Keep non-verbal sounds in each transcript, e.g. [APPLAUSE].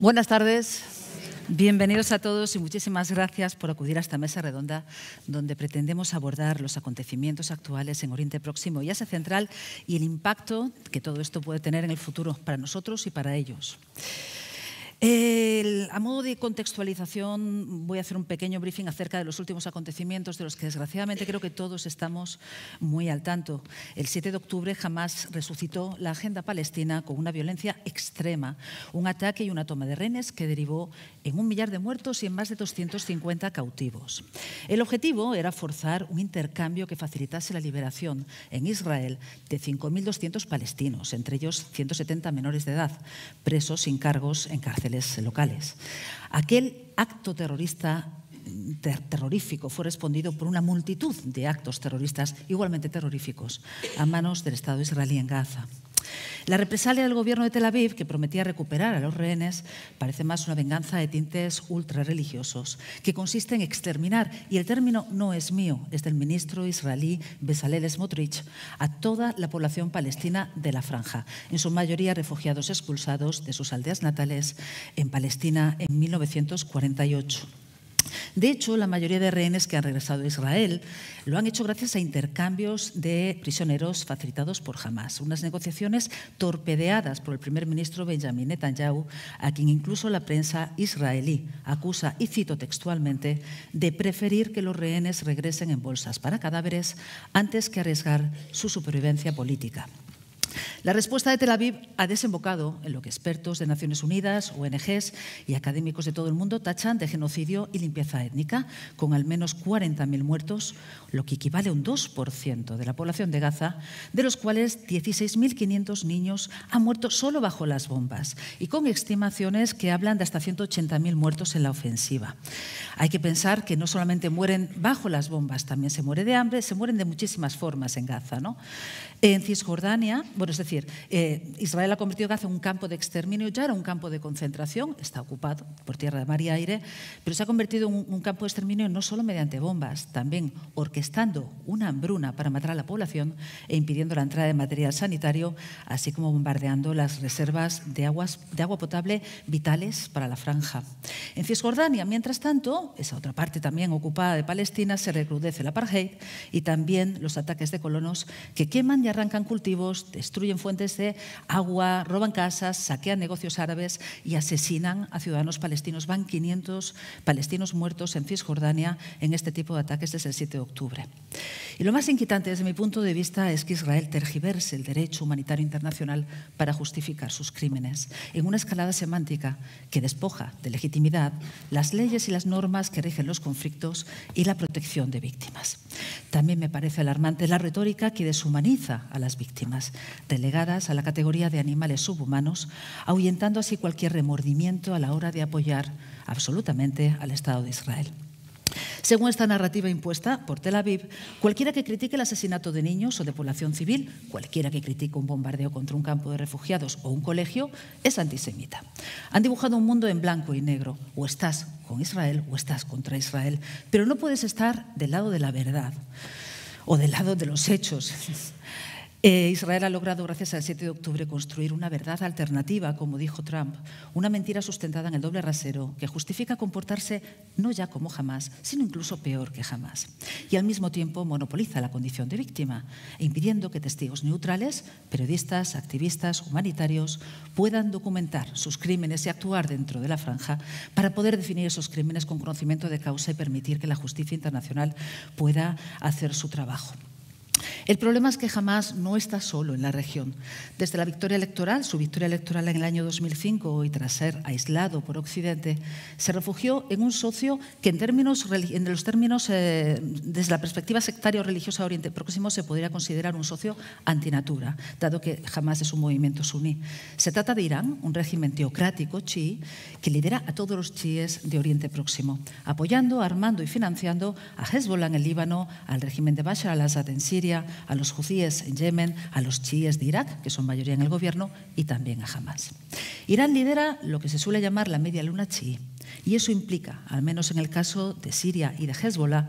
Buenas tardes. Bienvenidos a todos y muchísimas gracias por acudir a esta mesa redonda donde pretendemos abordar los acontecimientos actuales en Oriente Próximo y Asia Central y el impacto que todo esto puede tener en el futuro para nosotros y para ellos. El, a modo de contextualización, voy a hacer un pequeño briefing acerca de los últimos acontecimientos de los que desgraciadamente creo que todos estamos muy al tanto. El 7 de octubre jamás resucitó la agenda palestina con una violencia extrema, un ataque y una toma de rehenes que derivó en un millar de muertos y en más de 250 cautivos. El objetivo era forzar un intercambio que facilitase la liberación en Israel de 5.200 palestinos, entre ellos 170 menores de edad, presos sin cargos en cárcel locales. Aquel acto terrorista terrorífico fue respondido por una multitud de actos terroristas igualmente terroríficos a manos del Estado israelí en Gaza. La represalia del gobierno de Tel Aviv, que prometía recuperar a los rehenes, parece más una venganza de tintes ultrarreligiosos, que consiste en exterminar, y el término no es mío, es del ministro israelí Bezalel Smotrich, a toda la población palestina de la franja, en su mayoría refugiados expulsados de sus aldeas natales en Palestina en 1948. De hecho, la mayoría de rehenes que han regresado a Israel lo han hecho gracias a intercambios de prisioneros facilitados por Hamas, unas negociaciones torpedeadas por el primer ministro Benjamin Netanyahu, a quien incluso la prensa israelí acusa, y cito textualmente, de preferir que los rehenes regresen en bolsas para cadáveres antes que arriesgar su supervivencia política. La respuesta de Tel Aviv ha desembocado en lo que expertos de Naciones Unidas, ONGs y académicos de todo el mundo tachan de genocidio y limpieza étnica, con al menos 40.000 muertos, lo que equivale a un 2% de la población de Gaza, de los cuales 16.500 niños han muerto solo bajo las bombas y con estimaciones que hablan de hasta 180.000 muertos en la ofensiva. Hay que pensar que no solamente mueren bajo las bombas, también se muere de hambre, se mueren de muchísimas formas en Gaza. ¿no? En Cisjordania, bueno, es decir, eh, Israel ha convertido Gaza en un campo de exterminio, ya era un campo de concentración, está ocupado por tierra, mar y aire, pero se ha convertido en un, campo de exterminio no solo mediante bombas, también orquestando una hambruna para matar a la población e impidiendo la entrada de material sanitario, así como bombardeando las reservas de, agua potable vitales para la franja. En Cisjordania, mientras tanto, esa otra parte también ocupada de Palestina, se recrudece la apartheid y también los ataques de colonos que queman y arrancan cultivos, destruyen fuentes de agua, roban casas, saquean negocios árabes y asesinan a ciudadanos palestinos. Van 500 palestinos muertos en Cisjordania en este tipo de ataques desde el 7 de octubre. Y lo más inquietante desde mi punto de vista es que Israel tergiverse el derecho humanitario internacional para justificar sus crímenes en una escalada semántica que despoja de legitimidad las leyes y las normas que rigen los conflictos y la protección de víctimas. También me parece alarmante la retórica que deshumaniza a las víctimas, delegadas a la categoría de animales subhumanos, ahuyentando así cualquier remordimiento a la hora de apoyar absolutamente al Estado de Israel. Según esta narrativa impuesta por Tel Aviv, cualquiera que critique el asesinato de niños o de población civil, cualquiera que critique un bombardeo contra un campo de refugiados o un colegio, es antisemita. Han dibujado un mundo en blanco y negro. O estás con Israel o estás contra Israel, pero no puedes estar del lado de la verdad o del lado de los hechos. Eh, Israel ha logrado, gracias al 7 de octubre, construir una verdad alternativa, como dijo Trump, una mentira sustentada en el doble rasero que justifica comportarse no ya como jamás, sino incluso peor que jamás. Y al mismo tiempo monopoliza la condición de víctima, impidiendo que testigos neutrales, periodistas, activistas, humanitarios, puedan documentar sus crímenes y actuar dentro de la franja para poder definir esos crímenes con conocimiento de causa y permitir que la justicia internacional pueda hacer su trabajo. El problema es que jamás no está solo en la región. Desde la victoria electoral, su victoria electoral en el año 2005 y tras ser aislado por Occidente, se refugió en un socio que en, términos, los términos, eh, desde la perspectiva sectaria o religiosa de Oriente Próximo, se podría considerar un socio antinatura, dado que jamás es un movimiento suní. Se trata de Irán, un régimen teocrático chií que lidera a todos los chiíes de Oriente Próximo, apoyando, armando y financiando a Hezbollah en el Líbano, al régimen de Bashar al-Assad en Siria, a los judíes en Yemen, a los chiíes de Irak, que son mayoría en el gobierno, y también a Hamas. Irán lidera lo que se suele llamar la media luna chií, y eso implica, al menos en el caso de Siria y de Hezbollah,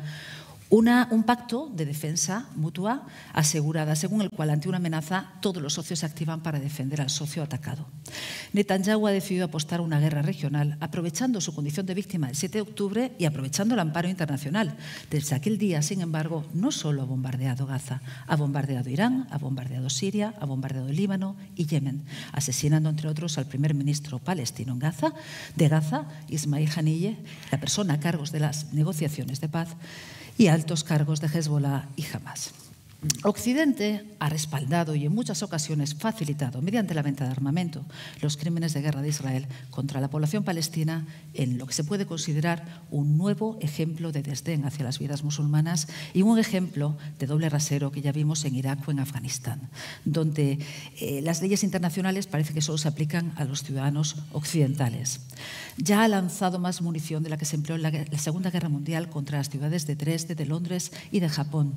un pacto de defensa mutua asegurada, según el cual ante una amenaza todos los socios se activan para defender al socio atacado. Netanyahu ha decidido apostar a una guerra regional, aprovechando su condición de víctima del 7 de octubre y aprovechando el amparo internacional. Desde aquel día, sin embargo, no solo ha bombardeado Gaza, ha bombardeado Irán, ha bombardeado Siria, ha bombardeado Líbano y Yemen, asesinando, entre otros, al primer ministro palestino Gaza, de Gaza, Ismail Haniyeh, la persona a cargo de las negociaciones de paz y altos cargos de Hezbollah y Hamas. Occidente ha respaldado y en muchas ocasiones facilitado, mediante la venta de armamento, los crímenes de guerra de Israel contra la población palestina en lo que se puede considerar un nuevo ejemplo de desdén hacia las vidas musulmanas y un ejemplo de doble rasero que ya vimos en Irak o en Afganistán, donde eh, las leyes internacionales parece que solo se aplican a los ciudadanos occidentales. Ya ha lanzado más munición de la que se empleó en la, la Segunda Guerra Mundial contra las ciudades de Dresde, de Londres y de Japón.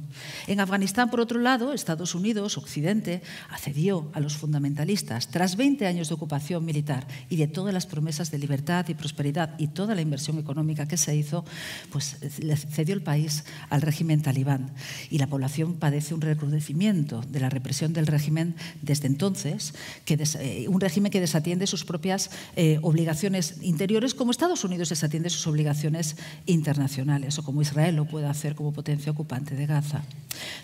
En Afganistán, por otro lado, Estados Unidos, Occidente, accedió a los fundamentalistas tras 20 años de ocupación militar y de todas las promesas de libertad y prosperidad y toda la inversión económica que se hizo, pues le cedió el país al régimen talibán y la población padece un recrudecimiento de la represión del régimen desde entonces, que eh, un régimen que desatiende sus propias eh, obligaciones interiores como Estados Unidos desatiende sus obligaciones internacionales o como Israel lo puede hacer como potencia ocupante de Gaza.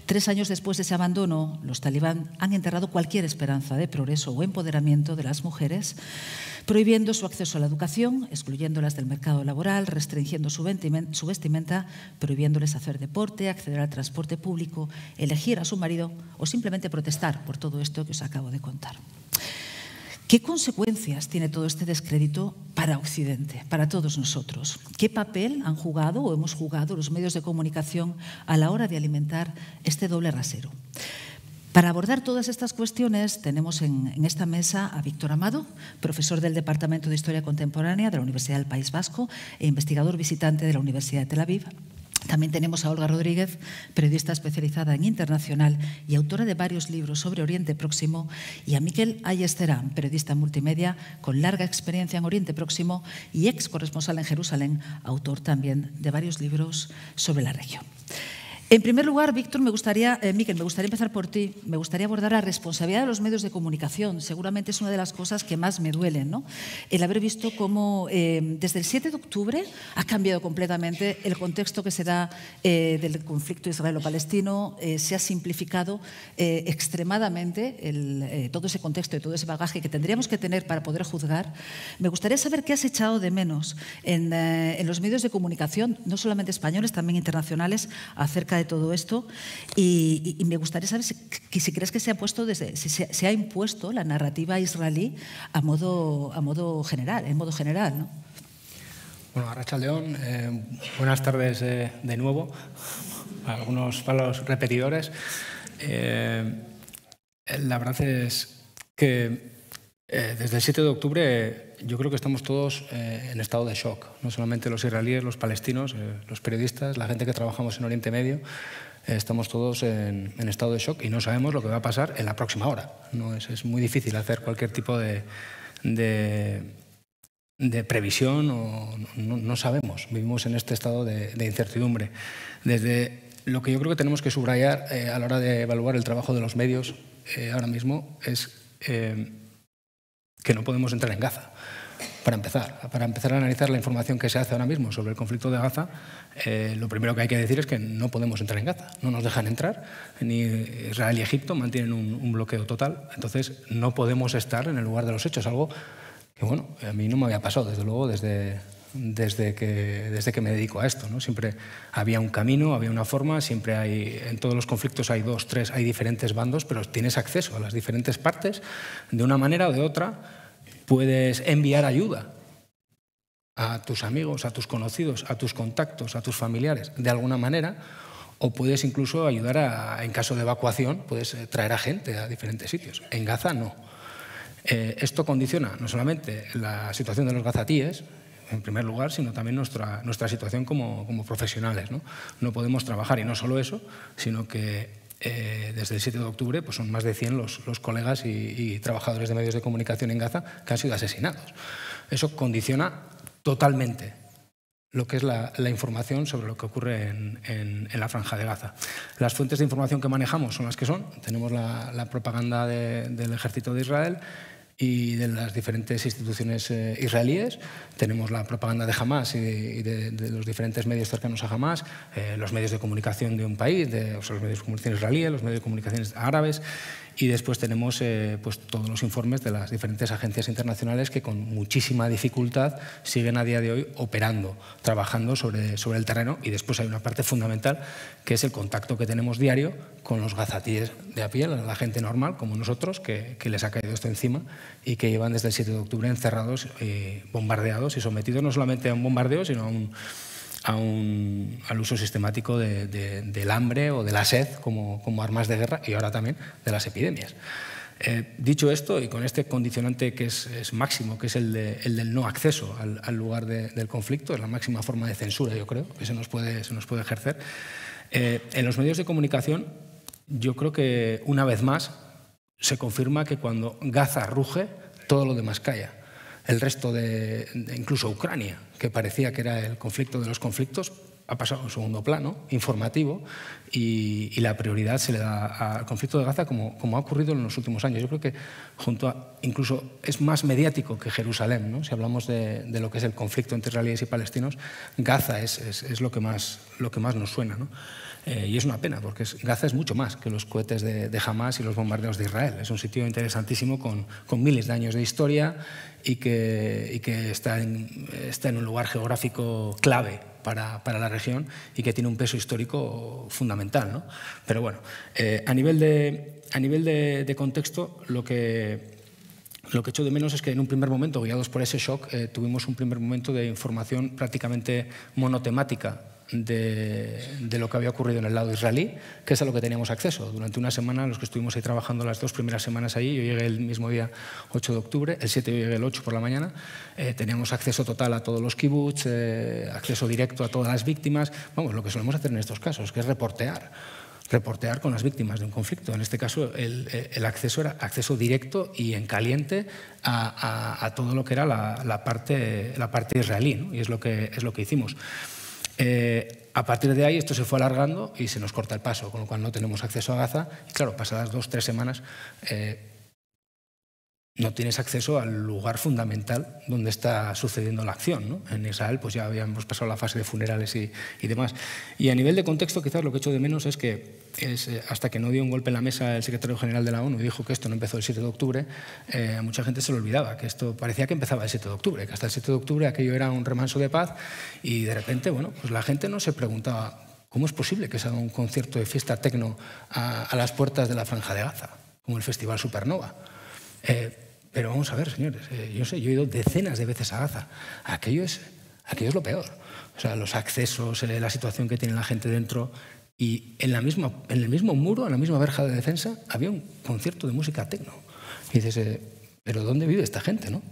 Tres años años después de ese abandono, los talibán han enterrado cualquier esperanza de progreso o empoderamiento de las mujeres, prohibiendo su acceso a la educación, excluyéndolas del mercado laboral, restringiendo su vestimenta, prohibiéndoles hacer deporte, acceder al transporte público, elegir a su marido o simplemente protestar por todo esto que os acabo de contar. ¿Qué consecuencias tiene todo este descrédito para Occidente, para todos nosotros? ¿Qué papel han jugado o hemos jugado los medios de comunicación a la hora de alimentar este doble rasero? Para abordar todas estas cuestiones tenemos en, esta mesa a Víctor Amado, profesor del Departamento de Historia Contemporánea de la Universidad del País Vasco e investigador visitante de la Universidad de Tel Aviv, también tenemos a Olga Rodríguez, periodista especializada en internacional y autora de varios libros sobre Oriente Próximo, y a Miquel Ayesterán, periodista multimedia con larga experiencia en Oriente Próximo y ex corresponsal en Jerusalén, autor también de varios libros sobre la región. En primer lugar, Víctor, me gustaría, eh, Miquel, me gustaría empezar por ti. Me gustaría abordar la responsabilidad de los medios de comunicación. Seguramente es una de las cosas que más me duelen, ¿no? El haber visto cómo em, desde el 7 de octubre ha cambiado completamente el contexto que se da eh, del conflicto israelo-palestino. Eh, se ha simplificado extremadamente todo ese contexto y todo ese bagaje que tendríamos que tener para poder juzgar. Me gustaría saber qué has echado de menos en, en los medios de comunicación, no solamente españoles, también internacionales, acerca de todo esto y, me gustaría saber si, crees que se ha puesto desde, si se, ha impuesto la narrativa israelí a modo, a modo general, en modo general, ¿no? Bueno, Arracha León, eh, buenas tardes eh, de nuevo. Algunos palos repetidores. Eh, la verdad es que desde el 7 de octubre yo creo que estamos todos eh, en estado de shock, no solamente los israelíes, los palestinos, eh, los periodistas, la gente que trabajamos en Oriente Medio, eh, estamos todos en, estado de shock y no sabemos lo que va a pasar en la próxima hora. No es, muy difícil hacer cualquier tipo de, de, previsión o no, sabemos, vivimos en este estado de, incertidumbre. Desde lo que yo creo que tenemos que subrayar a la hora de evaluar el trabajo de los medios ahora mismo es que no podemos entrar en Gaza. Para empezar, para empezar a analizar la información que se hace ahora mismo sobre el conflicto de Gaza, eh, lo primero que hay que decir es que no podemos entrar en Gaza. No nos dejan entrar, ni Israel y Egipto mantienen un, bloqueo total. Entonces, no podemos estar en el lugar de los hechos, algo que, bueno, a mí no me había pasado, desde luego, desde, desde que, me dedico a esto. Siempre había un camino, había una forma, siempre hay, en todos los conflictos hay dos, tres, hay diferentes bandos, pero tienes acceso a las diferentes partes, de una manera o de otra, puedes enviar ayuda a tus amigos, a tus conocidos, a tus contactos, a tus familiares, de alguna manera, o puedes incluso ayudar a, en caso de evacuación, puedes eh, traer a gente a diferentes sitios. En Gaza no. Eh, esto condiciona no solamente la situación de los gazatíes, en primer lugar, sino también nuestra, nuestra situación como, profesionales. ¿no? podemos trabajar, y no solo eso, sino que eh, desde el 7 de octubre pues son más de 100 los, colegas y, trabajadores de medios de comunicación en Gaza que han sido asesinados. Eso condiciona totalmente lo que es la, información sobre lo que ocurre en, la franja de Gaza. Las fuentes de información que manejamos son las que son. Tenemos la, propaganda del ejército de Israel y de las diferentes instituciones eh, israelíes. Tenemos la propaganda de Hamas y de, los diferentes medios cercanos a Hamas, eh, los medios de comunicación de un país, los medios de comunicación israelíes, los medios de comunicación árabes y después tenemos eh, pues, todos los informes de las diferentes agencias internacionales que con muchísima dificultad siguen a día de hoy operando, trabajando sobre, sobre el terreno. Y después hay una parte fundamental que es el contacto que tenemos diario con los gazatíes de a pie, la gente normal como nosotros, que, les ha caído esto encima y que llevan desde el 7 de octubre encerrados, eh, bombardeados y sometidos no solamente a un bombardeo, sino a un al uso sistemático del hambre o de la sed como, armas de guerra y ahora también de las epidemias. Eh, dicho esto, y con este condicionante que es, máximo, que es el, del no acceso al, lugar del conflicto, es la máxima forma de censura, yo creo, que se nos puede, ejercer, eh, en los medios de comunicación yo creo que una vez más se confirma que cuando Gaza ruge, todo lo demás calla. El resto de, incluso Ucrania, que parecía que era el conflicto de los conflictos, ha pasado a segundo plano informativo y, la prioridad se le da al conflicto de Gaza como, como, ha ocurrido en los últimos años. Yo creo que junto a, incluso es más mediático que Jerusalén. ¿no? Si hablamos de, lo que es el conflicto entre israelíes y palestinos, Gaza es, es, lo, que más, lo que más nos suena. ¿no? Eh, y es una pena, porque Gaza es mucho más que los cohetes de, de, Hamas y los bombardeos de Israel. Es un sitio interesantísimo con, con miles de años de historia y que, está, en, un lugar geográfico clave para, la región y que tiene un peso histórico fundamental. ¿no? Pero bueno, eh, a nivel, de, contexto, lo que, lo que echo de menos es que en un primer momento, guiados por ese shock, eh, tuvimos un primer momento de información prácticamente monotemática de, lo que había ocurrido en el lado israelí, que es a lo que teníamos acceso. Durante una semana, los que estuvimos ahí trabajando las dos primeras semanas allí, yo llegué el mismo día 8 de octubre, el 7 yo llegué el 8 por la mañana, eh, teníamos acceso total a todos los kibbutz, eh, acceso directo a todas las víctimas, vamos, lo que solemos hacer en estos casos, que es reportear reportear con las víctimas de un conflicto. En este caso, el, eh, acceso era acceso directo y en caliente a, todo lo que era la, parte, la parte israelí, y es lo que, es lo que hicimos. Eh, a partir de ahí esto se fue alargando y se nos corta el paso, con lo cual no tenemos acceso a Gaza. Y claro, pasadas dos, tres semanas eh, no tienes acceso al lugar fundamental donde está sucediendo la acción. En Israel pues ya habíamos pasado la fase de funerales y, demás. Y a nivel de contexto quizás lo que echo de menos es que eh, hasta que no dio un golpe en la mesa el secretario general de la ONU y dijo que esto no empezó el 7 de octubre, eh, mucha gente se lo olvidaba, que esto parecía que empezaba el 7 de octubre, que hasta el 7 de octubre aquello era un remanso de paz y de repente bueno, pues la gente no se preguntaba cómo es posible que se haga un concierto de fiesta tecno a, las puertas de la Franja de Gaza, como el Festival Supernova. Eh, pero vamos a ver, señores, eh, yo sé, yo he ido decenas de veces a Gaza. Aquello es, aquello es lo peor. O sea, los accesos, eh, la situación que tiene la gente dentro. Y en, la misma, en el mismo muro, en la misma verja de defensa, había un concierto de música tecno. Y dices, eh, ¿pero dónde vive esta gente? ¿no?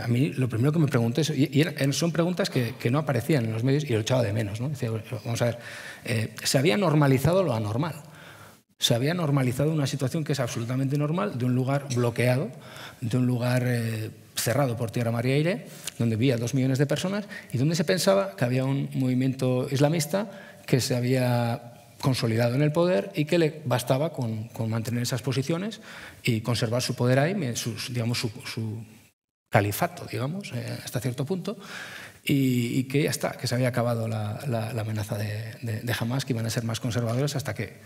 a mí lo primero que me pregunté, y, y son preguntas que, no aparecían en los medios y lo echaba de menos. ¿no? vamos a ver, se había normalizado lo anormal se había normalizado una situación que es absolutamente normal de un lugar bloqueado, de un lugar eh, cerrado por tierra, María aire, donde había dos millones de personas y donde se pensaba que había un movimiento islamista que se había consolidado en el poder y que le bastaba con, mantener esas posiciones y conservar su poder ahí, sus, digamos, su, califato, digamos, eh, hasta cierto punto, y, que ya está, que se había acabado la, la, amenaza de, de, Hamas, que iban a ser más conservadores hasta que,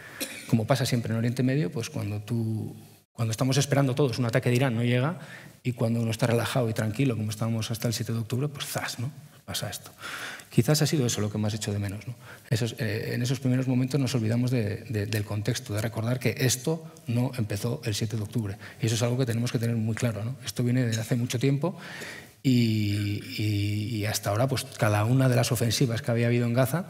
como pasa siempre en Oriente Medio, pues cuando tú... Cuando estamos esperando todos, un ataque de Irán no llega y cuando uno está relajado y tranquilo, como estábamos hasta el 7 de octubre, pues zas, ¿no? Pasa esto. Quizás ha sido eso lo que más he hecho de menos. ¿no? Eh, en esos primeros momentos nos olvidamos del contexto, de recordar que esto no empezó el 7 de octubre. Y eso es algo que tenemos que tener muy claro. ¿no? Esto viene de hace mucho tiempo y, hasta ahora, pues cada una de las ofensivas que había habido en Gaza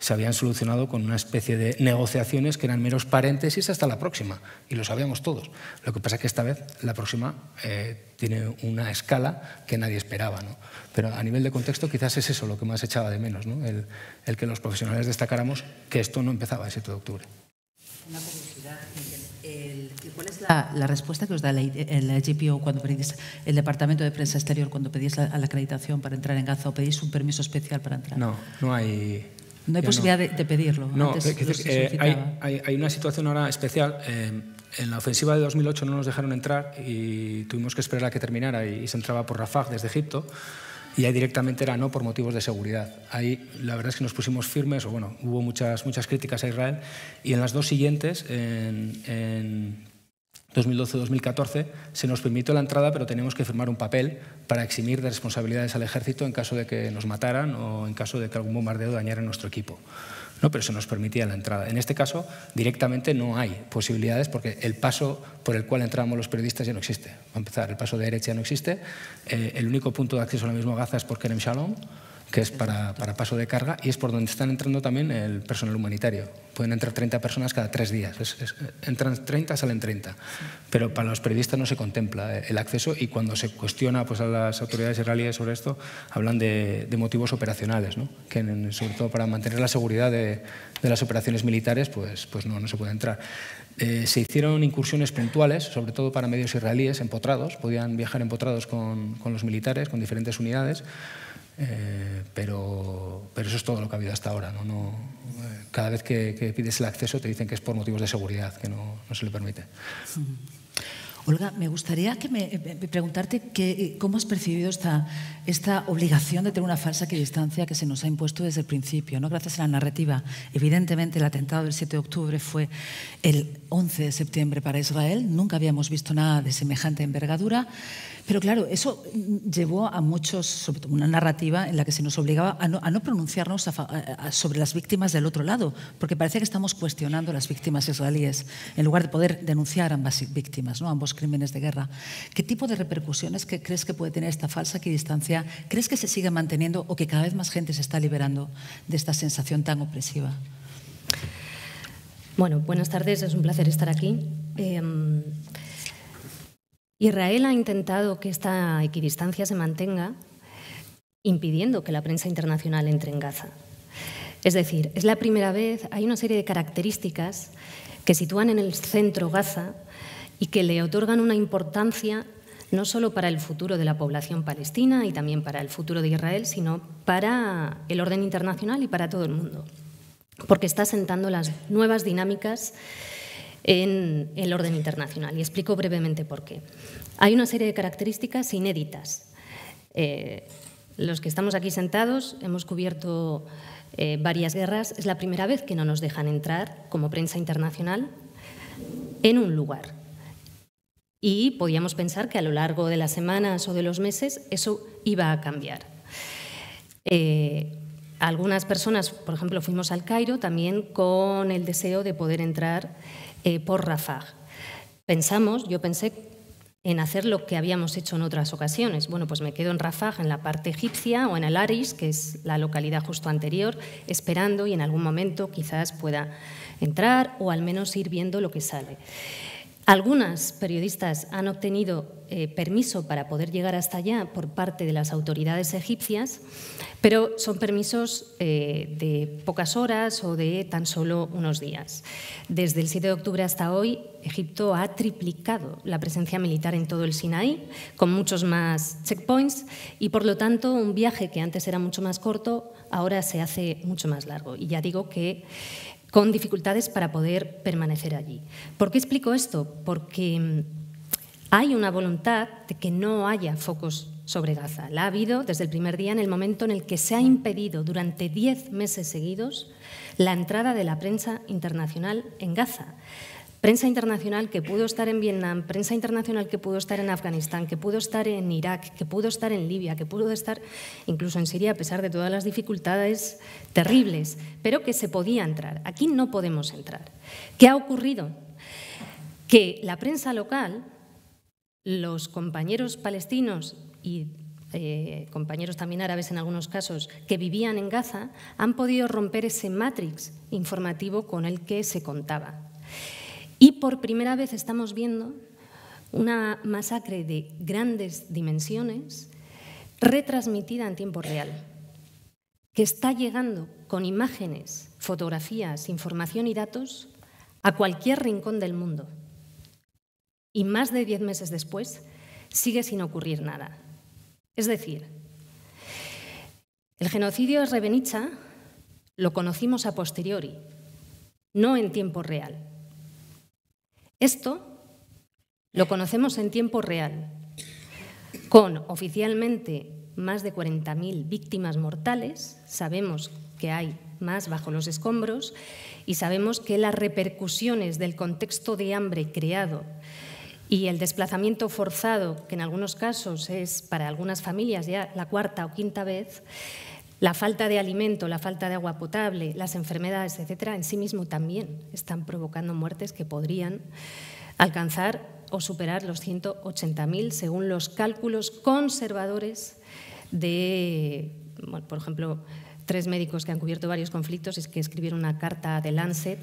se habían solucionado con una especie de negociaciones que eran meros paréntesis hasta la próxima, y lo sabíamos todos. Lo que pasa es que esta vez la próxima eh, tiene una escala que nadie esperaba. ¿no? Pero a nivel de contexto quizás es eso lo que más echaba de menos, el, el, que los profesionales destacáramos que esto no empezaba el 7 de octubre. ¿Cuál es la, respuesta que os da la, eh, la cuando pedís, el Departamento de Prensa Exterior, cuando pedís la, la, acreditación para entrar en Gaza o pedís un permiso especial para entrar? No, no hay... No hay posibilidad De, pedirlo. No, eh, eh, hay, una situación ahora especial. en la ofensiva de 2008 no nos dejaron entrar y tuvimos que esperar a que terminara y, se entraba por Rafah desde Egipto y ahí directamente era no por motivos de seguridad. Ahí la verdad es que nos pusimos firmes, o bueno, hubo muchas, muchas críticas a Israel, y en las dos siguientes, en 2012-2014, se nos permitió la entrada, pero tenemos que firmar un papel para eximir de responsabilidades al ejército en caso de que nos mataran o en caso de que algún bombardeo dañara nuestro equipo. ¿no? pero se nos permitía la entrada. En este caso, directamente no hay posibilidades porque el paso por el cual entramos los periodistas ya no existe. Va a empezar, el paso de derecha ya no existe. Eh, el único punto de acceso a la misma Gaza es por Kerem Shalom que es para, para, paso de carga, y es por donde están entrando también el personal humanitario. Pueden entrar 30 personas cada tres días. entran 30, salen 30. Pero para los periodistas no se contempla eh, el acceso y cuando se cuestiona pues, a las autoridades israelíes sobre esto, hablan de, de motivos operacionales, ¿no? que sobre todo para mantener la seguridad de, de, las operaciones militares, pues, pues no, no se puede entrar. Eh, se hicieron incursiones puntuales, sobre todo para medios israelíes, empotrados. Podían viajar empotrados con, con los militares, con diferentes unidades. Eh, pero, pero eso es todo lo que ha habido hasta ahora. ¿no? No, eh, cada vez que, pides el acceso te dicen que es por motivos de seguridad, que no, se le permite. Olga, me gustaría que me, preguntarte que, eh, cómo has percibido esta esta obligación de tener una falsa equidistancia que se nos ha impuesto desde el principio, ¿no? gracias a la narrativa. Evidentemente, el atentado del 7 de octubre fue el 11 de septiembre para Israel, nunca habíamos visto nada de semejante envergadura, pero claro, eso llevó a muchos, sobre todo una narrativa en la que se nos obligaba a no, pronunciarnos sobre las víctimas del otro lado, porque parece que estamos cuestionando a las víctimas israelíes, en lugar de poder denunciar ambas víctimas, ¿no? ambos crímenes de guerra. ¿Qué tipo de repercusiones crees que puede tener esta falsa equidistancia? ¿crees que se sigue manteniendo o que cada vez más gente se está liberando de esta sensación tan opresiva? Bueno, buenas tardes, es un placer estar aquí. Em, Israel ha intentado que esta equidistancia se mantenga impidiendo que la prensa internacional entre en Gaza. Es decir, es la primera vez, hay una serie de características que sitúan en el centro Gaza y que le otorgan una importancia no solo para el futuro de la población palestina y también para el futuro de Israel, sino para el orden internacional y para todo el mundo, porque está sentando las nuevas dinámicas en el orden internacional. Y explico brevemente por qué. Hay una serie de características inéditas. Eh, los que estamos aquí sentados hemos cubierto eh, varias guerras. Es la primera vez que no nos dejan entrar como prensa internacional en un lugar. Y podíamos pensar que a lo largo de las semanas o de los meses eso iba a cambiar. Eh, algunas personas, por ejemplo, fuimos al Cairo también con el deseo de poder entrar eh, por Rafah. Pensamos, yo pensé en hacer lo que habíamos hecho en otras ocasiones. Bueno, pues me quedo en Rafah, en la parte egipcia, o en el Aris, que es la localidad justo anterior, esperando y en algún momento quizás pueda entrar o al menos ir viendo lo que sale. Algunas periodistas han obtenido eh, permiso para poder llegar hasta allá por parte de las autoridades egipcias, pero son permisos eh, de pocas horas o de tan solo unos días. Desde el 7 de octubre hasta hoy, Egipto ha triplicado la presencia militar en todo el Sinaí, con muchos más checkpoints, y por lo tanto un viaje que antes era mucho más corto, ahora se hace mucho más largo. Y ya digo que con dificultades para poder permanecer allí. ¿Por qué explico esto? Porque mm, hay una voluntad de que no haya focos sobre Gaza. La ha habido desde el primer día en el momento en el que se ha impedido durante diez meses seguidos la entrada de la prensa internacional en Gaza prensa internacional que pudo estar en Vietnam, prensa internacional que pudo estar en Afganistán, que pudo estar en Irak, que pudo estar en Libia, que pudo estar incluso en Siria a pesar de todas las dificultades terribles, pero que se podía entrar. Aquí no podemos entrar. ¿Qué ha ocurrido? Que la prensa local, los compañeros palestinos y eh, compañeros también árabes en algunos casos, que vivían en Gaza, han podido romper ese matrix informativo con el que se contaba. Y por primera vez estamos viendo una masacre de grandes dimensiones retransmitida en tiempo real, que está llegando con imágenes, fotografías, información y datos a cualquier rincón del mundo. Y más de diez meses después sigue sin ocurrir nada. Es decir, el genocidio de Revenicha lo conocimos a posteriori, no en tiempo real. Esto lo conocemos en tiempo real, con oficialmente más de 40.000 víctimas mortales, sabemos que hay más bajo los escombros y sabemos que las repercusiones del contexto de hambre creado y el desplazamiento forzado, que en algunos casos es para algunas familias ya la cuarta o quinta vez, la falta de alimento, la falta de agua potable, las enfermedades, etcétera, en sí mismo también están provocando muertes que podrían alcanzar o superar los 180.000 según los cálculos conservadores de, por ejemplo, tres médicos que han cubierto varios conflictos y que escribieron una carta de Lancet.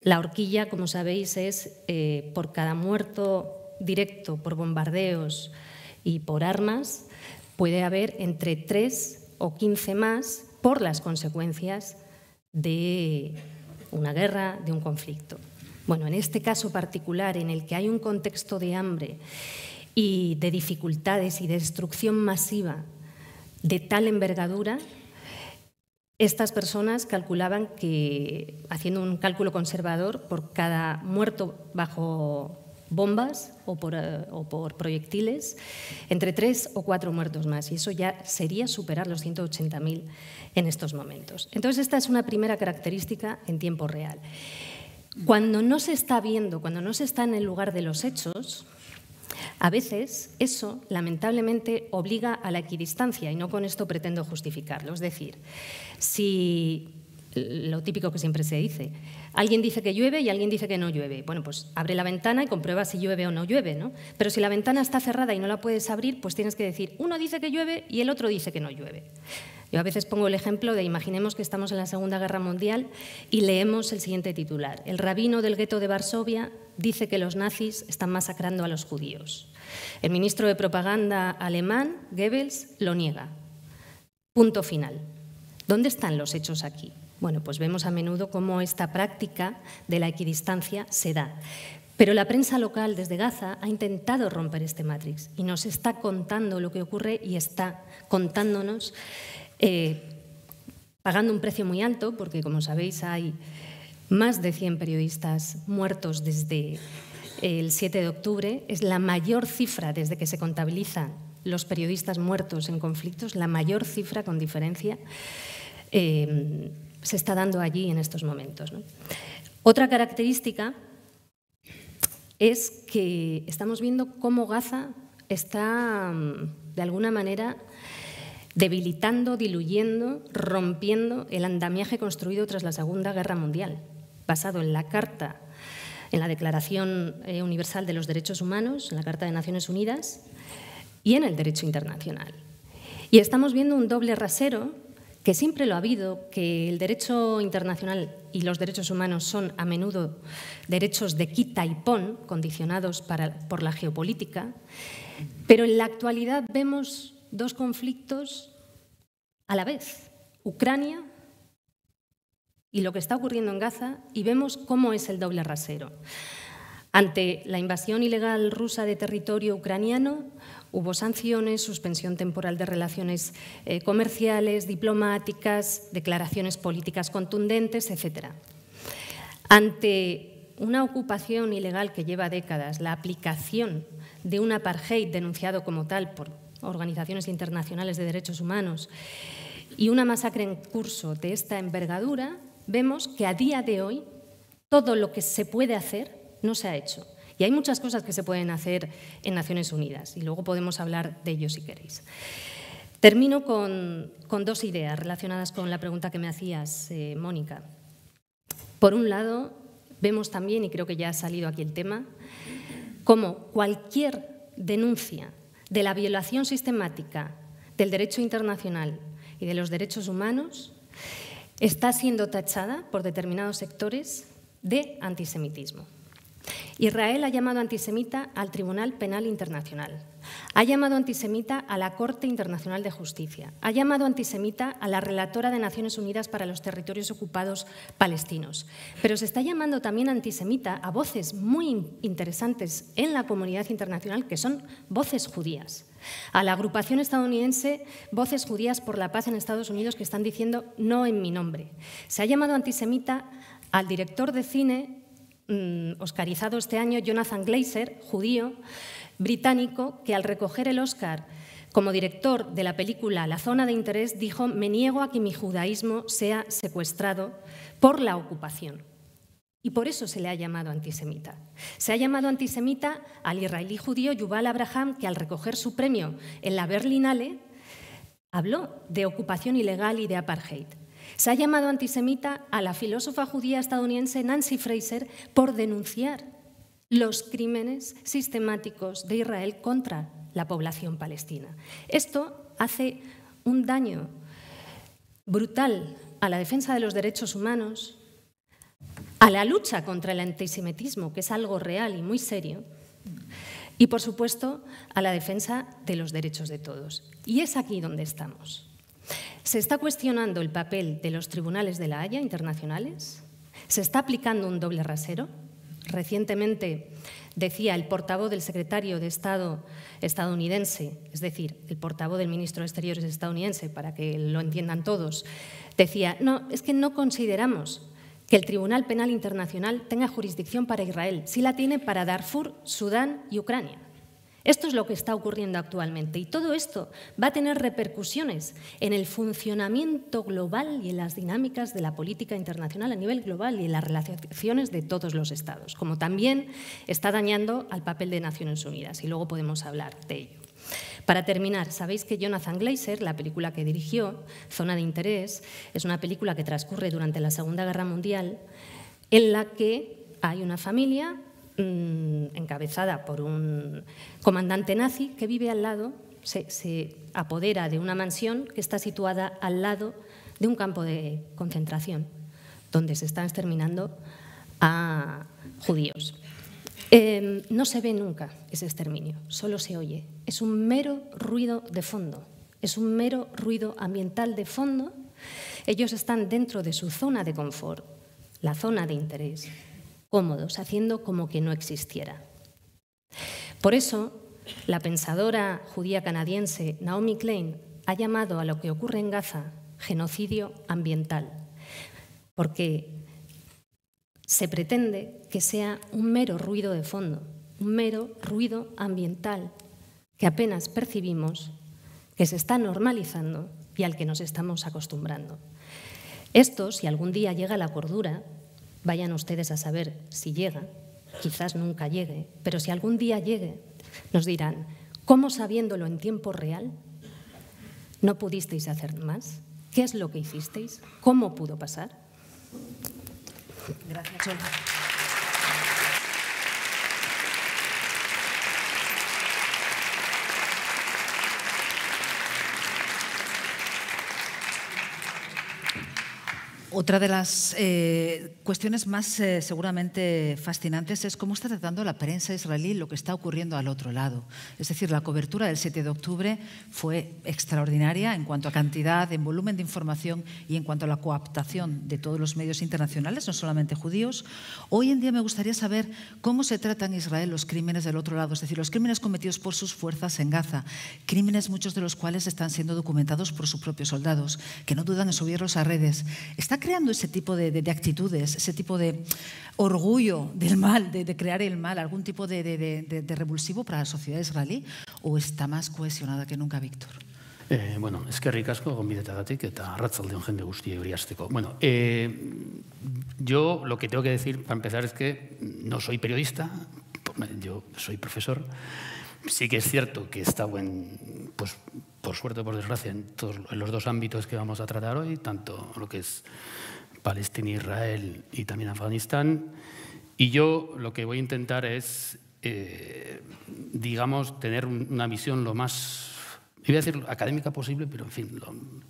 La horquilla, como sabéis, es eh, por cada muerto directo por bombardeos y por armas, puede haber entre tres o 15 más por las consecuencias de una guerra, de un conflicto. Bueno, en este caso particular, en el que hay un contexto de hambre y de dificultades y de destrucción masiva de tal envergadura, estas personas calculaban que, haciendo un cálculo conservador, por cada muerto bajo bombas o por, eh, o por proyectiles, entre tres o cuatro muertos más. Y eso ya sería superar los 180.000 en estos momentos. Entonces, esta es una primera característica en tiempo real. Cuando no se está viendo, cuando no se está en el lugar de los hechos, a veces eso, lamentablemente, obliga a la equidistancia y no con esto pretendo justificarlo. Es decir, si lo típico que siempre se dice. Alguien dice que llueve y alguien dice que no llueve. Bueno, pues abre la ventana y comprueba si llueve o no llueve, ¿no? Pero si la ventana está cerrada y no la puedes abrir, pues tienes que decir, uno dice que llueve y el otro dice que no llueve. Yo a veces pongo el ejemplo de imaginemos que estamos en la Segunda Guerra Mundial y leemos el siguiente titular. El rabino del gueto de Varsovia dice que los nazis están masacrando a los judíos. El ministro de propaganda alemán, Goebbels, lo niega. Punto final. ¿Dónde están los hechos aquí? Bueno, pues vemos a menudo cómo esta práctica de la equidistancia se da. Pero la prensa local desde Gaza ha intentado romper este matrix y nos está contando lo que ocurre y está contándonos, eh, pagando un precio muy alto, porque como sabéis hay más de 100 periodistas muertos desde el 7 de octubre. Es la mayor cifra desde que se contabilizan los periodistas muertos en conflictos, la mayor cifra con diferencia. Eh, se está dando allí en estos momentos. Otra característica es que estamos viendo cómo Gaza está, mm, de alguna manera, debilitando, diluyendo, rompiendo el andamiaje construido tras la Segunda Guerra Mundial, basado en la Carta, en la Declaración eh, Universal de los Derechos Humanos, en la Carta de Naciones Unidas y en el derecho internacional. Y estamos viendo un doble rasero que siempre lo ha habido, que el derecho internacional y los derechos humanos son a menudo derechos de quita y pon, condicionados por la geopolítica, pero en la actualidad vemos dos conflictos a la vez, Ucrania y lo que está ocurriendo en Gaza, y vemos cómo es el doble rasero. Ante la invasión ilegal rusa de territorio ucraniano, Hubo sanciones, suspensión temporal de relaciones eh, comerciales, diplomáticas, declaraciones políticas contundentes, etc. Ante una ocupación ilegal que lleva décadas, la aplicación de un apartheid denunciado como tal por organizaciones internacionales de derechos humanos y una masacre en curso de esta envergadura, vemos que a día de hoy todo lo que se puede hacer no se ha hecho. Y hay muchas cosas que se pueden hacer en Naciones Unidas y luego podemos hablar de ello si queréis. Termino con, dos ideas relacionadas con la pregunta que me hacías, eh, Mónica. Por un lado, vemos también, y creo que ya ha salido aquí el tema, cómo cualquier denuncia de la violación sistemática del derecho internacional y de los derechos humanos está siendo tachada por determinados sectores de antisemitismo. Israel ha llamado antisemita al Tribunal Penal Internacional. Ha llamado antisemita a la Corte Internacional de Justicia. Ha llamado antisemita a la relatora de Naciones Unidas para los territorios ocupados palestinos. Pero se está llamando también antisemita a voces muy interesantes en la comunidad internacional, que son voces judías. A la agrupación estadounidense Voces Judías por la Paz en Estados Unidos, que están diciendo no en mi nombre. Se ha llamado antisemita al director de cine Mm, oscarizado este año Jonathan Glazer, judío, británico, que al recoger el Oscar como director de la película La zona de interés, dijo, me niego a que mi judaísmo sea secuestrado por la ocupación. Y por eso se le ha llamado antisemita. Se ha llamado antisemita al israelí judío Yuval Abraham, que al recoger su premio en la Berlinale, habló de ocupación ilegal y de apartheid. Se ha llamado antisemita a la filósofa judía estadounidense Nancy Fraser por denunciar los crímenes sistemáticos de Israel contra la población palestina. Esto hace un daño brutal a la defensa de los derechos humanos, a la lucha contra el antisemitismo, que es algo real y muy serio, y por supuesto a la defensa de los derechos de todos. Y es aquí donde estamos. ¿Se está cuestionando el papel de los tribunales de la Haya internacionales? ¿Se está aplicando un doble rasero? Recientemente decía el portavoz del secretario de Estado estadounidense, es decir, el portavoz del ministro de Exteriores estadounidense, para que lo entiendan todos, decía, no, es que no consideramos que el Tribunal Penal Internacional tenga jurisdicción para Israel, sí la tiene para Darfur, Sudán y Ucrania. Esto es lo que está ocurriendo actualmente y todo esto va a tener repercusiones en el funcionamiento global y en las dinámicas de la política internacional a nivel global y en las relaciones de todos los estados, como también está dañando al papel de Naciones Unidas y luego podemos hablar de ello. Para terminar, sabéis que Jonathan Glazer, la película que dirigió, Zona de Interés, es una película que transcurre durante la Segunda Guerra Mundial en la que hay una familia Mm, encabezada por un comandante nazi que vive al lado, se, apodera de una mansión que está situada al lado de un campo de concentración, donde se están exterminando a judíos. Em, no se ve nunca ese exterminio, solo se oye. Es un mero ruido de fondo, es un mero ruido ambiental de fondo. Ellos están dentro de su zona de confort, la zona de interés, cómodos, haciendo como que no existiera. Por eso, la pensadora judía canadiense Naomi Klein ha llamado a lo que ocurre en Gaza genocidio ambiental, porque se pretende que sea un mero ruido de fondo, un mero ruido ambiental que apenas percibimos, que se está normalizando y al que nos estamos acostumbrando. Esto, si algún día llega a la cordura, Vayan ustedes a saber si llega, quizás nunca llegue, pero si algún día llegue, nos dirán, ¿cómo sabiéndolo en tiempo real no pudisteis hacer más? ¿Qué es lo que hicisteis? ¿Cómo pudo pasar? Gracias. Otra de las eh, cuestiones más eh, seguramente fascinantes es cómo está tratando la prensa israelí lo que está ocurriendo al otro lado. Es decir, la cobertura del 7 de octubre fue extraordinaria en cuanto a cantidad, en volumen de información y en cuanto a la coaptación de todos los medios internacionales, no solamente judíos. Hoy en día me gustaría saber cómo se tratan en Israel los crímenes del otro lado, es decir, los crímenes cometidos por sus fuerzas en Gaza, crímenes muchos de los cuales están siendo documentados por sus propios soldados, que no dudan en subirlos a redes creando ese tipo de, actitudes, ese tipo de orgullo del mal, de, crear el mal, algún tipo de, revulsivo para la sociedad israelí? ¿O está más cohesionada que nunca, Víctor? Eh, bueno, es que Eh, bueno, que está de un arratzaldeon de gusti y briástico. Bueno, yo lo que tengo que decir para empezar es que no soy periodista, yo soy profesor. Sí que es cierto que he estado en pues, por suerte o por desgracia, en, los dos ámbitos que vamos a tratar hoy, tanto lo que es Palestina, Israel y también Afganistán. Y yo lo que voy a intentar es, eh, digamos, tener una visión lo más, iba a decir académica posible, pero en fin,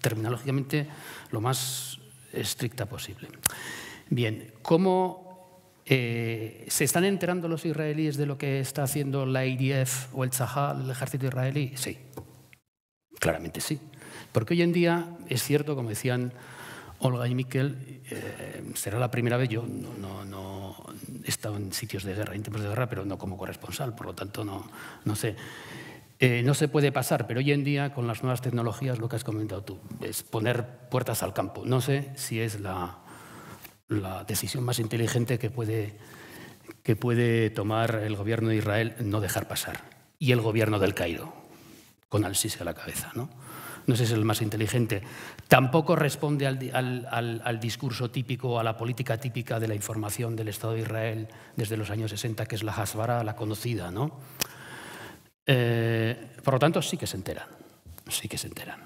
terminológicamente lo más estricta posible. Bien, ¿cómo eh, se están enterando los israelíes de lo que está haciendo la IDF o el Tzahal, el ejército israelí? Sí, Claramente sí. Porque hoy en día es cierto, como decían Olga y Miquel, eh, será la primera vez, yo no, he estado en sitios de guerra, en tiempos de guerra, pero no como corresponsal, por lo tanto no, sé. Eh, no se puede pasar, pero hoy en día con las nuevas tecnologías, lo que has comentado tú, es poner puertas al campo. No sé si es la, decisión más inteligente que puede, que puede tomar el gobierno de Israel no dejar pasar, y el gobierno del Cairo, con Al-Sisi a la cabeza. ¿no? no sé si es el más inteligente. Tampoco responde al, discurso típico, a la política típica de la información del Estado de Israel desde los años 60, que es la Hasbara, la conocida. ¿no? Eh, por lo tanto, sí que se enteran, sí que se enteran.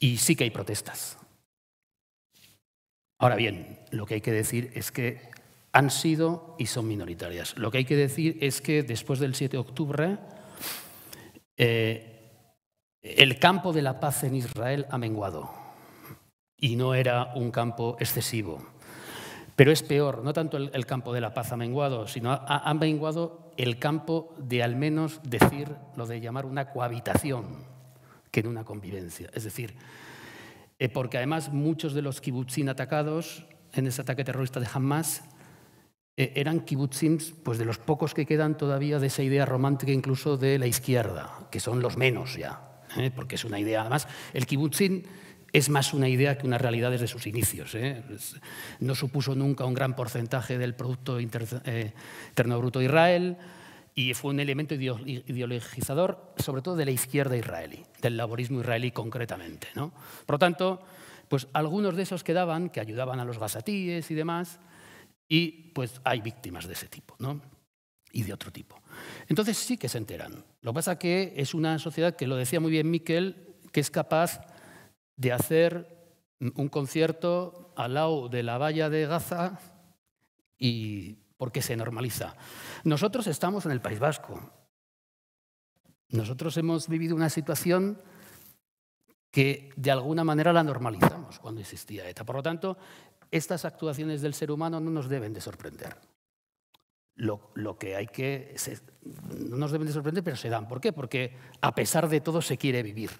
Y sí que hay protestas. Ahora bien, lo que hay que decir es que han sido y son minoritarias. Lo que hay que decir es que después del 7 de octubre eh, el campo de la paz en Israel ha menguado y no era un campo excesivo. Pero es peor, no tanto el, campo de la paz ha menguado, sino ha, menguado el campo de al menos decir lo de llamar una cohabitación que en una convivencia. Es decir, eh, porque además muchos de los kibutzín atacados en ese ataque terrorista de Hamas eh, eran kibutzims pues de los pocos que quedan todavía de esa idea romántica incluso de la izquierda, que son los menos ya, ¿eh? porque es una idea, además, el kibutzim es más una idea que una realidad desde sus inicios. ¿eh? No supuso nunca un gran porcentaje del Producto Interno Bruto de Israel y fue un elemento ideologizador, sobre todo de la izquierda israelí, del laborismo israelí concretamente. Por lo tanto, pues algunos de esos quedaban, que ayudaban a los gazatíes y demás, y pues hay víctimas de ese tipo, ¿no? Y de otro tipo. Entonces sí que se enteran. Lo que pasa que es una sociedad que lo decía muy bien Miquel, que es capaz de hacer un concierto al lado de la valla de Gaza y porque se normaliza. Nosotros estamos en el País Vasco. Nosotros hemos vivido una situación que de alguna manera la normalizamos cuando existía ETA. Por lo tanto, estas actuaciones del ser humano no nos deben de sorprender. Lo, que hay que... no nos deben de sorprender, pero se dan. ¿Por qué? Porque a pesar de todo se quiere vivir.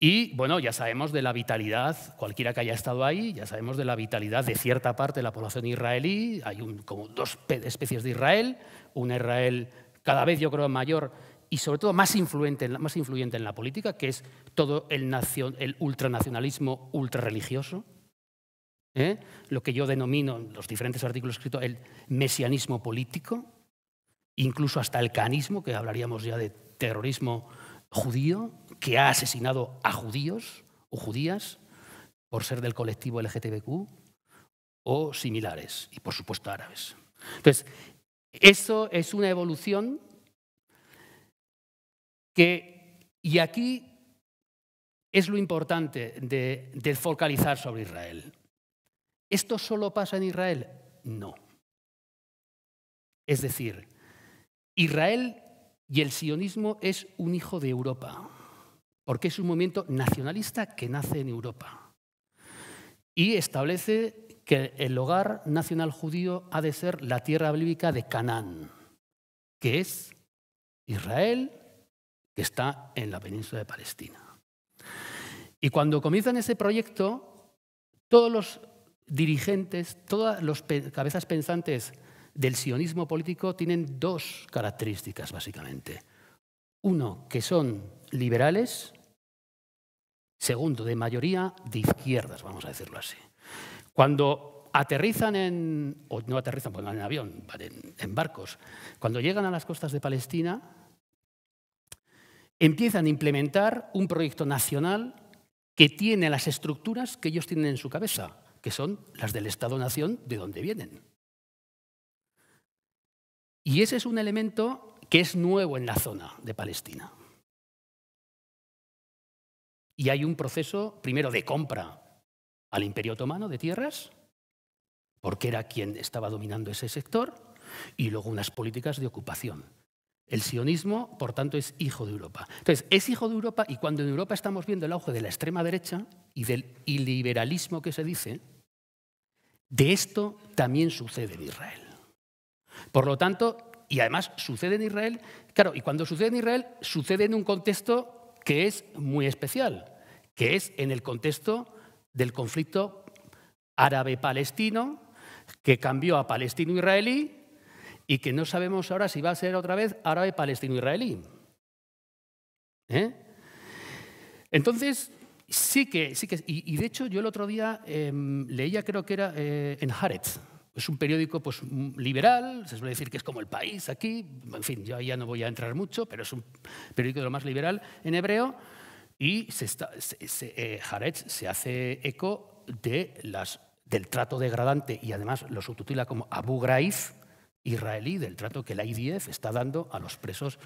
Y bueno, ya sabemos de la vitalidad, cualquiera que haya estado ahí, ya sabemos de la vitalidad de cierta parte de la población israelí. Hay como dos especies de Israel, un Israel cada vez yo creo mayor y sobre todo más más influyente en la política, que es todo el, el ultranacionalismo ultrarreligioso ¿eh? lo que yo denomino en los diferentes artículos escritos el mesianismo político, incluso hasta el canismo, que hablaríamos ya de terrorismo judío, que ha asesinado a judíos o judías por ser del colectivo LGTBQ o similares, y por supuesto árabes. Entonces, eso es una evolución que, y aquí es lo importante de focalizar sobre Israel. ¿Esto solo pasa en Israel? No. Es decir, Israel y el sionismo es un hijo de Europa, porque es un movimiento nacionalista que nace en Europa y establece que el hogar nacional judío ha de ser la tierra bíblica de Canaán, que es Israel, que está en la península de Palestina. Y cuando comienzan ese proyecto, todos los dirigentes, todas las cabezas pensantes del sionismo político tienen dos características, básicamente. Uno, que son liberales. Segundo, de mayoría de izquierdas, vamos a decirlo así. Cuando aterrizan en, o no aterrizan, no en avión, en barcos, cuando llegan a las costas de Palestina, empiezan a implementar un proyecto nacional que tiene las estructuras que ellos tienen en su cabeza que son las del Estado-Nación de donde vienen. Y ese es un elemento que es nuevo en la zona de Palestina. Y hay un proceso, primero, de compra al Imperio Otomano de tierras, porque era quien estaba dominando ese sector, y luego unas políticas de ocupación. El sionismo, por tanto, es hijo de Europa. Entonces, es hijo de Europa y cuando en Europa estamos viendo el auge de la extrema derecha y del iliberalismo que se dice, de esto también sucede en Israel. Por lo tanto, y además sucede en Israel, claro, y cuando sucede en Israel, sucede en un contexto que es muy especial, que es en el contexto del conflicto árabe-palestino, que cambió a palestino-israelí y que no sabemos ahora si va a ser otra vez árabe-palestino-israelí. israelí ¿Eh? Entonces, Sí que, sí que. Y, y de hecho, yo el otro día em, leía, creo que era eh, en Haaretz. Es un periódico pues, mm, liberal, se suele decir que es como el país aquí. En fin, yo ya no voy a entrar mucho, pero es un periódico de lo más liberal en hebreo. Y se, se, eh, se hace eco de las, del trato degradante y además lo subtitula como Abu Ghraib israelí del trato que la IDF está dando a los presos,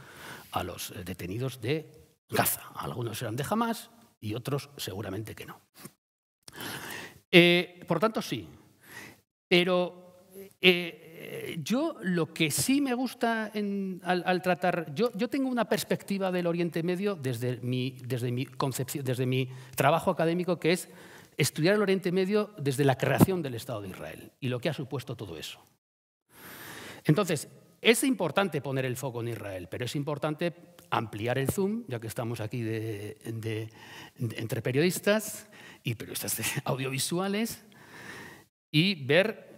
a los eh, detenidos de Gaza. Algunos eran de Hamas, y otros seguramente que no. Eh, por tanto, sí. Pero eh, eh, yo lo que sí me gusta al, tratar, yo, tengo una perspectiva del Oriente Medio desde mi, desde mi concepción, desde mi trabajo académico, que es estudiar el Oriente Medio desde la creación del Estado de Israel y lo que ha supuesto todo eso. Entonces, es importante poner el foco en Israel, pero es importante ampliar el zoom, ya que estamos aquí entre periodistas y periodistas [LAUGHS] audiovisuales, y ver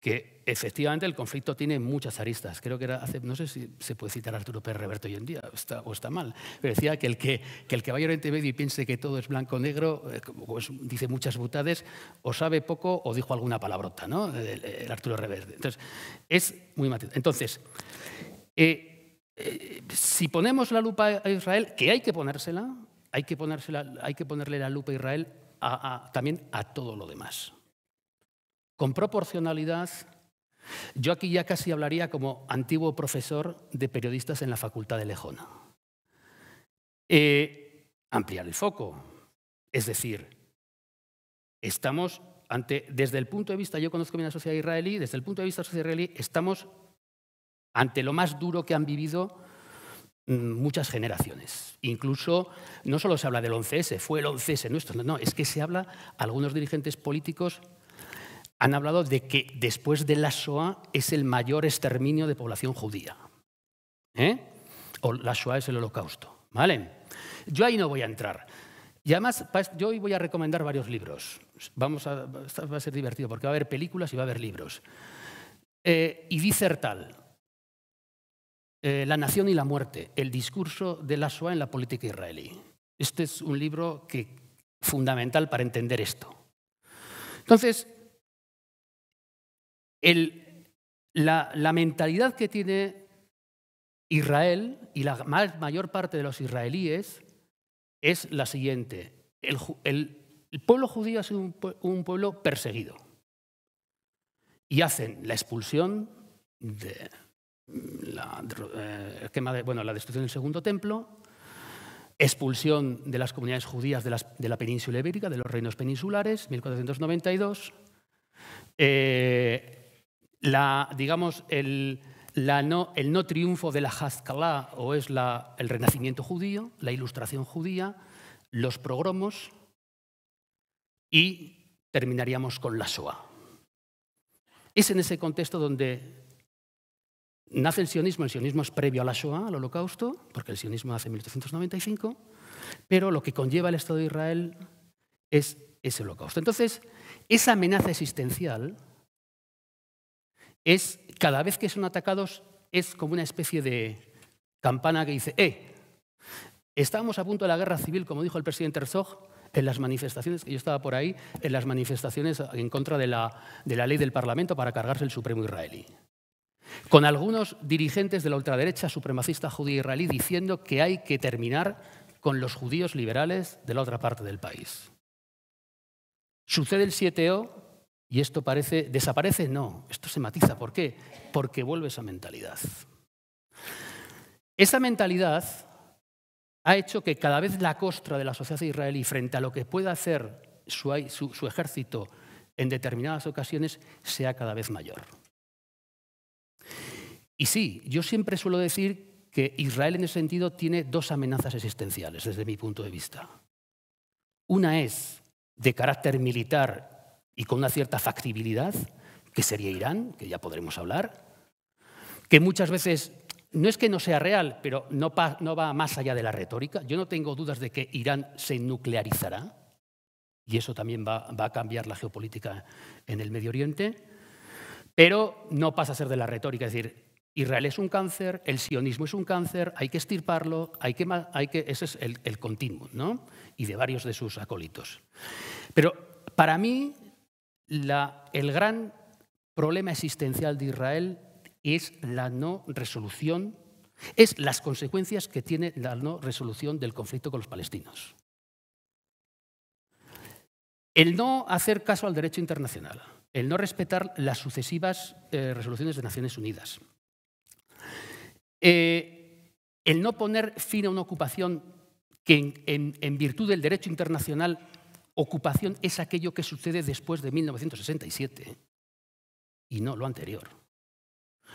que efectivamente el conflicto tiene muchas aristas. Creo que era hace, no sé si se puede citar a Arturo Pérez Reverte hoy en día, o está, mal, pero decía que el que, el que vaya a Oriente Medio y piense que todo es blanco negro, eh, pues, dice muchas butades, o sabe poco o dijo alguna palabrota, ¿no? El, Arturo Reverte. Entonces, es muy matiz. Entonces, eh, eh, si ponemos la lupa a Israel, que hay que ponérsela, hay que, ponérsela, hay que ponerle la lupa a Israel también a todo lo demás con proporcionalidad, yo aquí ya casi hablaría como antiguo profesor de periodistas en la Facultad de Lejona. ampliar el foco. Es decir, estamos ante, desde el punto de vista, yo conozco bien la sociedad israelí, desde el punto de vista de la sociedad israelí estamos ante lo más duro que han vivido mm, muchas generaciones. Incluso no solo se habla del 11S, fue el 11S, nuestro, no, es que se habla, algunos dirigentes políticos han hablado de que después de la Shoah es el mayor exterminio de población judía. ¿eh? O la Shoah es el holocausto. ¿Vale? Yo ahí no voy a entrar. Y además, yo hoy voy a recomendar varios libros. Vamos a, va a ser divertido porque va a haber películas y va a haber libros. Eh, y dice tal, eh, La nación y la muerte, el discurso de la Shoah en la política israelí. Este es un libro que, fundamental para entender esto. Entonces, la, mentalidad que tiene Israel y la mayor parte de los israelíes es la siguiente. El, pueblo judío es un, un, pueblo perseguido. Y hacen la expulsión de mm, eh, la, destrucción del segundo templo, expulsión de las comunidades judías de, la península ibérica, de los reinos peninsulares, 1492 la, digamos, el, no, triunfo de la Haskalah, o es la, el renacimiento judío, la ilustración judía, los progromos y terminaríamos con la Shoah. Es en ese contexto donde nace el sionismo, el sionismo es previo a la Shoah, al holocausto, porque el sionismo hace 1895, pero lo que conlleva el Estado de Israel es ese holocausto. Entonces, esa amenaza existencial es, cada vez que son atacados, es como una especie de campana que dice, ¡eh! Estamos a punto de la guerra civil, como dijo el presidente Herzog, en las manifestaciones, que yo estaba por ahí, en las manifestaciones en contra de la, ley del Parlamento para cargarse el Supremo israelí. Con algunos dirigentes de la ultraderecha supremacista judía israelí diciendo que hay que terminar con los judíos liberales de la otra parte del país. Sucede el 7O y esto parece, desaparece, no, esto se matiza. ¿Por qué? Porque vuelve esa mentalidad. Esa mentalidad ha hecho que cada vez la costra de la sociedad israelí frente a lo que pueda hacer su, su ejército en determinadas ocasiones sea cada vez mayor. Y sí, yo siempre suelo decir que Israel en ese sentido tiene dos amenazas existenciales desde mi punto de vista. Una es de carácter militar y con una cierta factibilidad, que sería Irán, que ya podremos hablar, que muchas veces no es que no sea real, pero no, va más allá de la retórica. Yo no tengo dudas de que Irán se nuclearizará y eso también va, a cambiar la geopolítica en el Medio Oriente, pero no pasa a ser de la retórica, es decir, Israel es un cáncer, el sionismo es un cáncer, hay que estirparlo, hay que, hay ese es el, el continuum, ¿no? Y de varios de sus acólitos. Pero para mí el gran problema existencial de Israel es la no resolución, es las consecuencias que tiene la no resolución del conflicto con los palestinos. El no hacer caso al derecho internacional, el no respetar las sucesivas eh, resoluciones de Naciones Unidas, eh, el no poner fin a una ocupación que en virtud del derecho internacional Ocupación es aquello que sucede después de 1967 y no lo anterior.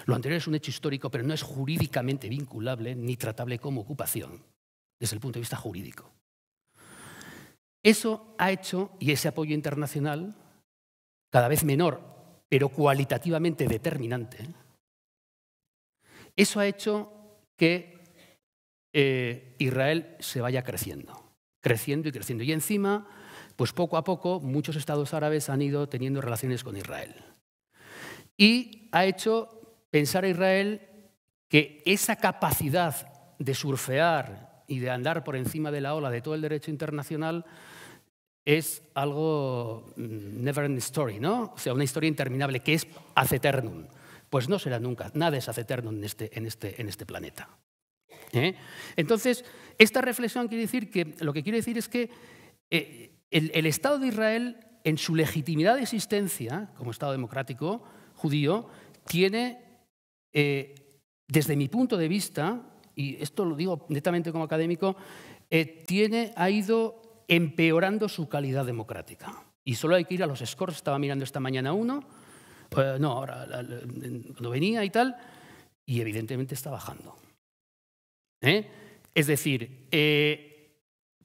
Lo anterior es un hecho histórico, pero no es jurídicamente vinculable ni tratable como ocupación desde el punto de vista jurídico. Eso ha hecho, y ese apoyo internacional, cada vez menor, pero cualitativamente determinante, eso ha hecho que eh, Israel se vaya creciendo, creciendo y creciendo. Y encima pues poco a poco muchos estados árabes han ido teniendo relaciones con Israel. Y ha hecho pensar a Israel que esa capacidad de surfear y de andar por encima de la ola de todo el derecho internacional es algo mm, never ending story, ¿no? O sea, una historia interminable que es aceternum. Pues no será nunca, nada es aceternum en este, en este, en este planeta. ¿Eh? Entonces, esta reflexión quiere decir que lo que quiere decir es que eh, el, Estado de Israel, en su legitimidad de existencia como Estado democrático judío, tiene, eh, desde mi punto de vista, y esto lo digo netamente como académico, eh, ha ido empeorando su calidad democrática. Y solo hay que ir a los scores, estaba mirando esta mañana uno, pues, no, ahora cuando venía y tal, y evidentemente está bajando. ¿Eh? Es decir,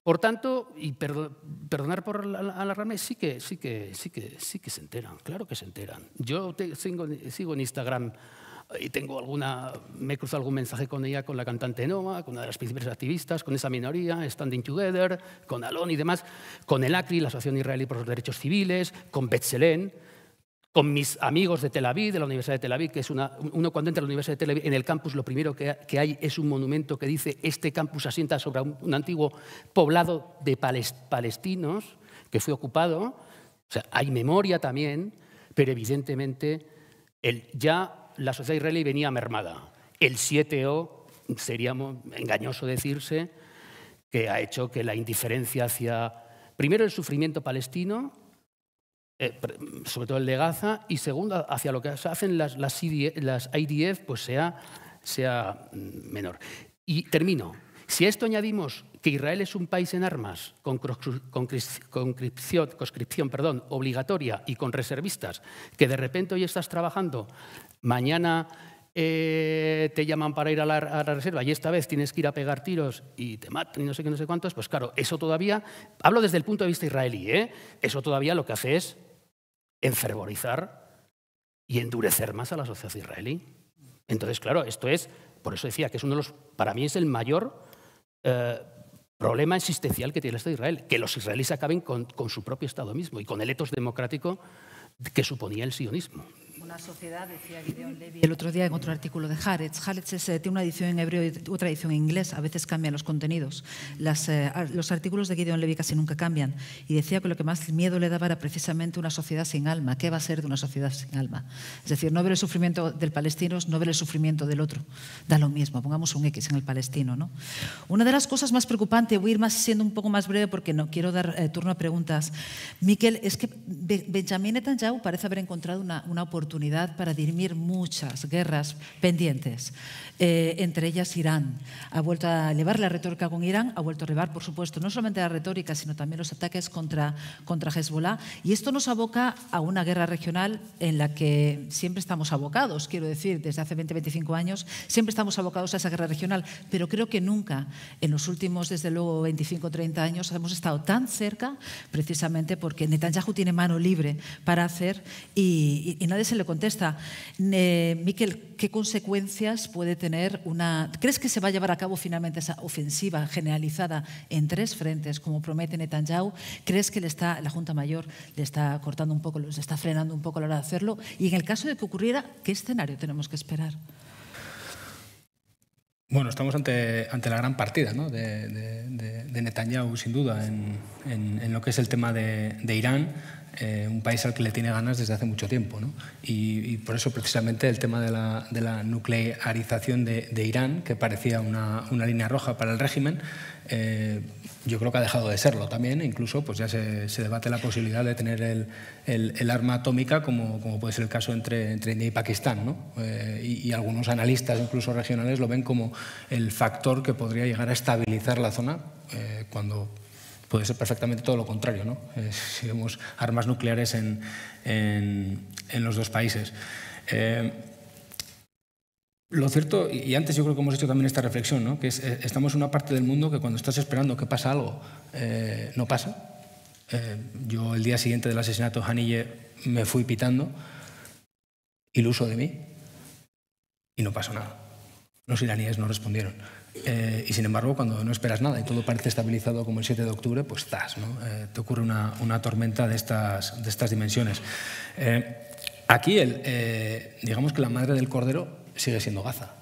por tanto, y perdonar por alarmarme, sí que, sí, que, sí, que, sí que se enteran, claro que se enteran. Yo sigo, en Instagram eh, y tengo alguna, me he cruzado algún mensaje con ella, con la cantante Noma, con una de las principales activistas, con esa minoría, Standing Together, con Alon y demás, con el ACRI, la Asociación Israelí por los Derechos Civiles, con Betzelen con mis amigos de Tel Aviv, de la Universidad de Tel Aviv, que es una, uno cuando entra a la Universidad de Tel Aviv, en el campus lo primero que, hay es un monumento que dice este campus asienta sobre un, antiguo poblado de palestinos que fue ocupado. O sea, hay memoria también, pero evidentemente el, ya la sociedad israelí venía mermada. El 7O, sería engañoso decirse, que ha hecho que la indiferencia hacia, primero el sufrimiento palestino, eh, sobre todo el de Gaza, y segundo, hacia lo que hacen las, las, IDF, e, e pues sea, sea mm, menor. Y termino. Si a esto añadimos que Israel es un país en armas, con conscripción, conscripción perdón, obligatoria y con reservistas, que de repente hoy estás trabajando, mañana eh, te llaman para ir a la, reserva y esta vez tienes que ir a pegar tiros y te matan y no sé qué, no sé cuántos, pues claro, eso todavía, hablo desde el punto de vista israelí, ¿eh? eso todavía lo que hace es enfervorizar y endurecer más a la sociedad israelí. Entonces, claro, esto es, por eso decía que es uno de los, para mí es el mayor eh, problema existencial que tiene el Estado de Israel, que los israelíes acaben con, con su propio Estado mismo y con el etos democrático que suponía el sionismo la sociedad, decía Gideon Levy el otro día en otro artículo de Haaretz. Haaretz eh, tiene una edición en hebreo y otra edición en inglés, a veces cambian los contenidos. Las, eh, los artículos de Gideon Levy casi nunca cambian. Y decía que lo que más miedo le daba era precisamente una sociedad sin alma. ¿Qué va a ser de una sociedad sin alma? Es decir, no ver el sufrimiento del palestino, no ver el sufrimiento del otro. Da lo mismo, pongamos un X en el palestino. ¿no? Una de las cosas más preocupantes, voy a ir más, siendo un poco más breve porque no quiero dar eh, turno a preguntas. Miquel, es que Benjamin Netanyahu parece haber encontrado una, una oportunidad unidad para dirimir muchas guerras pendientes, eh, entre ellas Irán. Ha vuelto a elevar la retórica con Irán, ha vuelto a elevar, por supuesto, no solamente la retórica, sino también los ataques contra, contra Hezbollah. Y esto nos aboca a una guerra regional en la que siempre estamos abocados, quiero decir, desde hace 20, 25 años, siempre estamos abocados a esa guerra regional, pero creo que nunca en los últimos, desde luego, 25, 30 años hemos estado tan cerca, precisamente porque Netanyahu tiene mano libre para hacer y, y, y nadie se le contesta, Miquel, ¿qué consecuencias puede tener una... ¿Crees que se va a llevar a cabo finalmente esa ofensiva generalizada en tres frentes, como promete Netanyahu? ¿Crees que le está, la Junta Mayor le está cortando un poco, le está frenando un poco a la hora de hacerlo? Y en el caso de que ocurriera, ¿qué escenario tenemos que esperar? Bueno, estamos ante, ante, la gran partida de, Netanyahu, sin duda, en, lo que es el tema de, de Irán. Eh, un país al que le tiene ganas desde hace mucho tiempo. Y, por eso precisamente el tema de la, nuclearización de, Irán, que parecía una, línea roja para el régimen, eh, yo creo que ha dejado de serlo también, e incluso pues ya se, debate la posibilidad de tener el, arma atómica, como, puede ser el caso entre, entre India y Pakistán. Eh, y, algunos analistas, incluso regionales, lo ven como el factor que podría llegar a estabilizar la zona cuando puede ser perfectamente todo lo contrario, ¿no? Eh, [LAUGHS] si vemos armas nucleares en, los dos países. Eh, lo cierto, y antes yo creo que hemos hecho también esta reflexión, ¿no? que eh, estamos en una parte del mundo que cuando estás esperando que pasa algo, no pasa. yo el día siguiente del asesinato de Hanille me fui pitando, iluso de mí, y no pasó nada. Los iraníes no respondieron. Eh, y sin embargo, cuando no esperas nada y todo parece estabilizado como el 7 de octubre, pues estás, eh, te ocurre una, tormenta de estas, de estas dimensiones. Eh, aquí, el, digamos que la madre del cordero sigue siendo Gaza.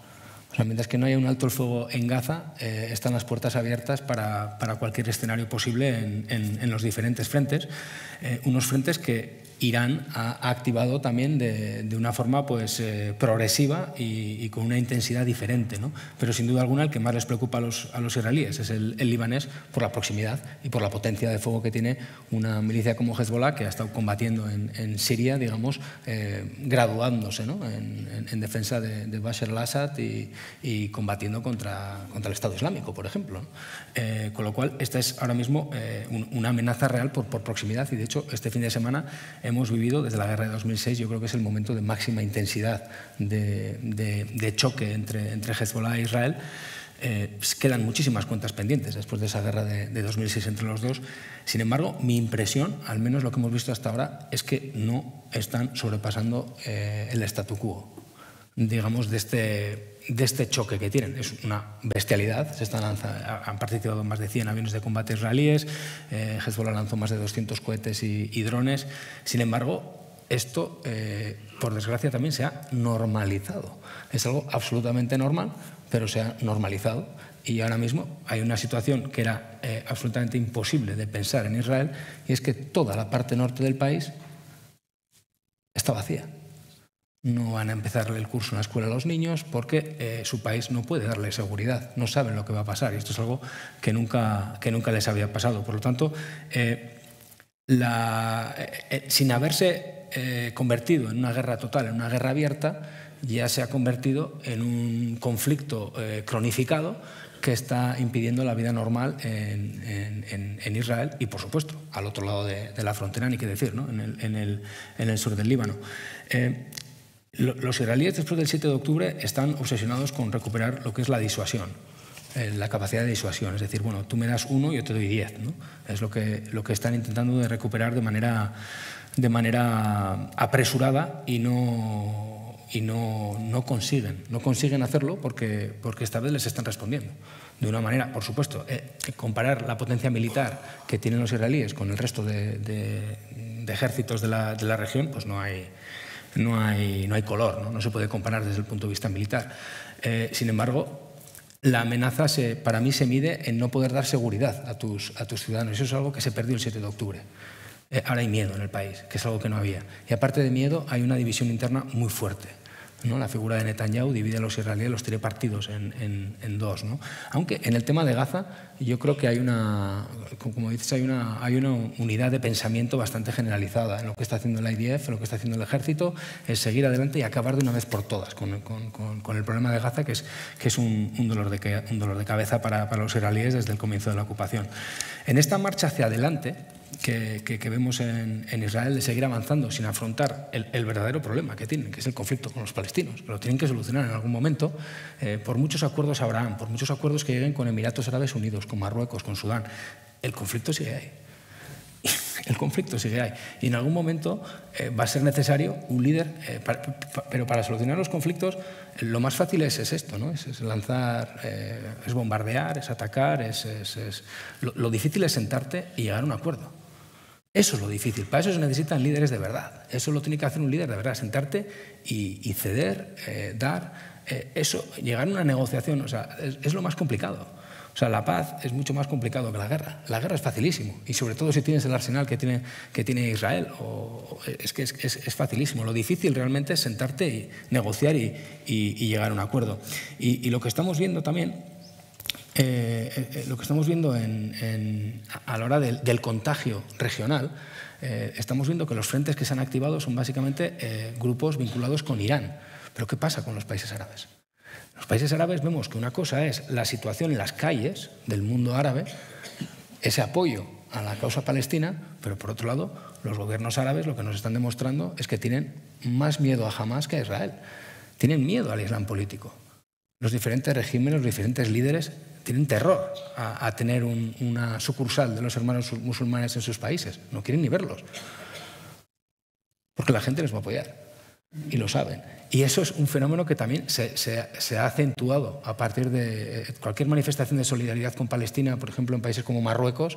mientras que no haya un alto el fuego en Gaza, están las puertas abiertas para, para cualquier escenario posible en, en, en los diferentes frentes. unos frentes que Irán ha activado también de, una forma pues, eh, progresiva y, con una intensidad diferente. ¿no? Pero sin duda alguna el que más les preocupa a los, a israelíes es el, libanés por la proximidad y por la potencia de fuego que tiene una milicia como Hezbollah que ha estado combatiendo en, Siria, digamos, eh, graduándose ¿no? en, defensa de, Bashar al-Assad y, combatiendo contra, contra el Estado Islámico, por ejemplo. Eh, con lo cual, esta es ahora mismo una amenaza real por, por proximidad y de hecho este fin de semana hemos vivido desde la guerra de 2006, yo creo que es el momento de máxima intensidad de, choque entre, entre Hezbollah e Israel. Eh, pues quedan muchísimas cuentas pendientes después de esa guerra de, 2006 entre los dos. Sin embargo, mi impresión, al menos lo que hemos visto hasta ahora, es que no están sobrepasando eh, el statu quo, digamos, de este de este choque que tienen. Es una bestialidad. Se han participado más de 100 aviones de combate israelíes, eh, Hezbollah lanzó más de 200 cohetes y, drones. Sin embargo, esto, eh, por desgracia, también se ha normalizado. Es algo absolutamente normal, pero se ha normalizado. Y ahora mismo hay una situación que era eh, absolutamente imposible de pensar en Israel, y es que toda la parte norte del país está vacía no van a empezar el curso en la escuela a los niños porque eh, su país no puede darle seguridad, no saben lo que va a pasar y esto es algo que nunca, les había pasado. Por lo tanto, eh, eh, sin haberse convertido en una guerra total, en una guerra abierta, ya se ha convertido en un conflicto cronificado que está impidiendo la vida normal en, Israel y, por supuesto, al otro lado de, la frontera, ni qué decir, en, el, sur del Líbano. Los israelíes después del 7 de octubre están obsesionados con recuperar lo que es la disuasión, eh, la capacidad de disuasión. Es decir, bueno, tú me das uno, y yo te doy diez. ¿no? Es lo que, lo que están intentando de recuperar de manera, de manera apresurada y no, y no, no consiguen. No consiguen hacerlo porque, porque esta vez les están respondiendo. De una manera, por supuesto, eh, comparar la potencia militar que tienen los israelíes con el resto de, de ejércitos de la, de la región, pues no hay no hay, no hay color, ¿no? se puede comparar desde el punto de vista militar. Eh, sin embargo, la amenaza se, para mí se mide en no poder dar seguridad a tus, a tus ciudadanos. Eso es algo que se perdió el 7 de octubre. Eh, ahora hay miedo en el país, que es algo que no había. Y aparte de miedo, hay una división interna muy fuerte. La figura de Netanyahu divide a los israelíes, los tiene partidos en, dos. ¿no? Aunque en el tema de Gaza yo creo que hay una, como dices, hay una, hay una unidad de pensamiento bastante generalizada en lo que está haciendo el IDF, en lo que está haciendo el ejército, es seguir adelante y acabar de una vez por todas con, el problema de Gaza, que es, que es un, dolor de, dolor de cabeza para, para los israelíes desde el comienzo de la ocupación. En esta marcha hacia adelante, que, vemos en, Israel de seguir avanzando sin afrontar el, verdadero problema que tienen, que es el conflicto con los palestinos, que lo tienen que solucionar en algún momento eh, por muchos acuerdos Abraham, por muchos acuerdos que lleguen con Emiratos Árabes Unidos, con Marruecos, con Sudán. El conflicto sigue ahí. [LAUGHS] El conflicto sigue ahí. Y en algún momento eh, va a ser necesario un líder, eh, pero para solucionar los conflictos lo más fácil es, esto, ¿no? es, lanzar, es bombardear, es atacar, es, lo, difícil es sentarte y llegar a un acuerdo. Eso es lo difícil. Para eso se necesitan líderes de verdad. Eso lo tiene que hacer un líder de verdad, sentarte y, ceder, eh, dar. Eh, eso, llegar a una negociación, o sea, es, lo más complicado. O sea, la paz es mucho más complicado que la guerra. La guerra es facilísimo. Y sobre todo si tienes el arsenal que tiene, que tiene Israel. es que es, facilísimo. Lo difícil realmente es sentarte y negociar y llegar a un acuerdo. y lo que estamos viendo también eh, eh, lo que estamos viendo a la hora del, contagio regional, eh, estamos viendo que los frentes que se han activado son básicamente grupos vinculados con Irán. Pero ¿qué pasa con los países árabes? Los países árabes vemos que una cosa es la situación en las calles del mundo árabe, ese apoyo a la causa palestina, pero por otro lado, los gobiernos árabes lo que nos están demostrando es que tienen más miedo a Hamas que a Israel. Tienen miedo al Islam político los diferentes regímenes, los diferentes líderes tienen terror a, tener una sucursal de los hermanos musulmanes en sus países. No quieren ni verlos. Porque la gente les va a apoyar. Y lo saben. Y eso es un fenómeno que también se, ha acentuado a partir de eh, cualquier manifestación de solidaridad con Palestina, por ejemplo, en países como Marruecos,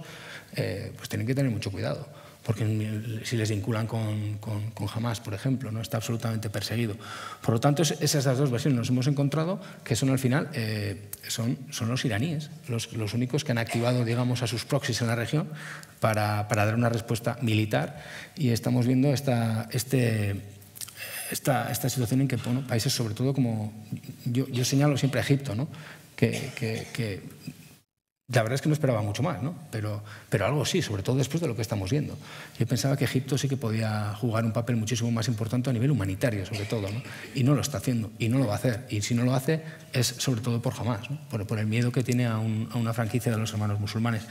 eh, pues tienen que tener mucho cuidado porque si les vinculan con, con, con, Hamas, por ejemplo, no está absolutamente perseguido. Por lo tanto, esas esas dos versiones nos hemos encontrado que son al final eh, son, son los iraníes, los, los, únicos que han activado digamos, a sus proxies en la región para, para dar una respuesta militar y estamos viendo esta, este, esta, esta situación en que países, sobre todo como yo, yo señalo siempre a Egipto, ¿no? que, que, que la verdad es que no esperaba mucho más, ¿no? pero, pero algo sí, sobre todo después de lo que estamos viendo. Yo pensaba que Egipto sí que podía jugar un papel muchísimo más importante a nivel humanitario, sobre todo, ¿no? y no lo está haciendo, y no lo va a hacer. Y si no lo hace, es sobre todo por jamás, por, el miedo que tiene a, una franquicia de los hermanos musulmanes.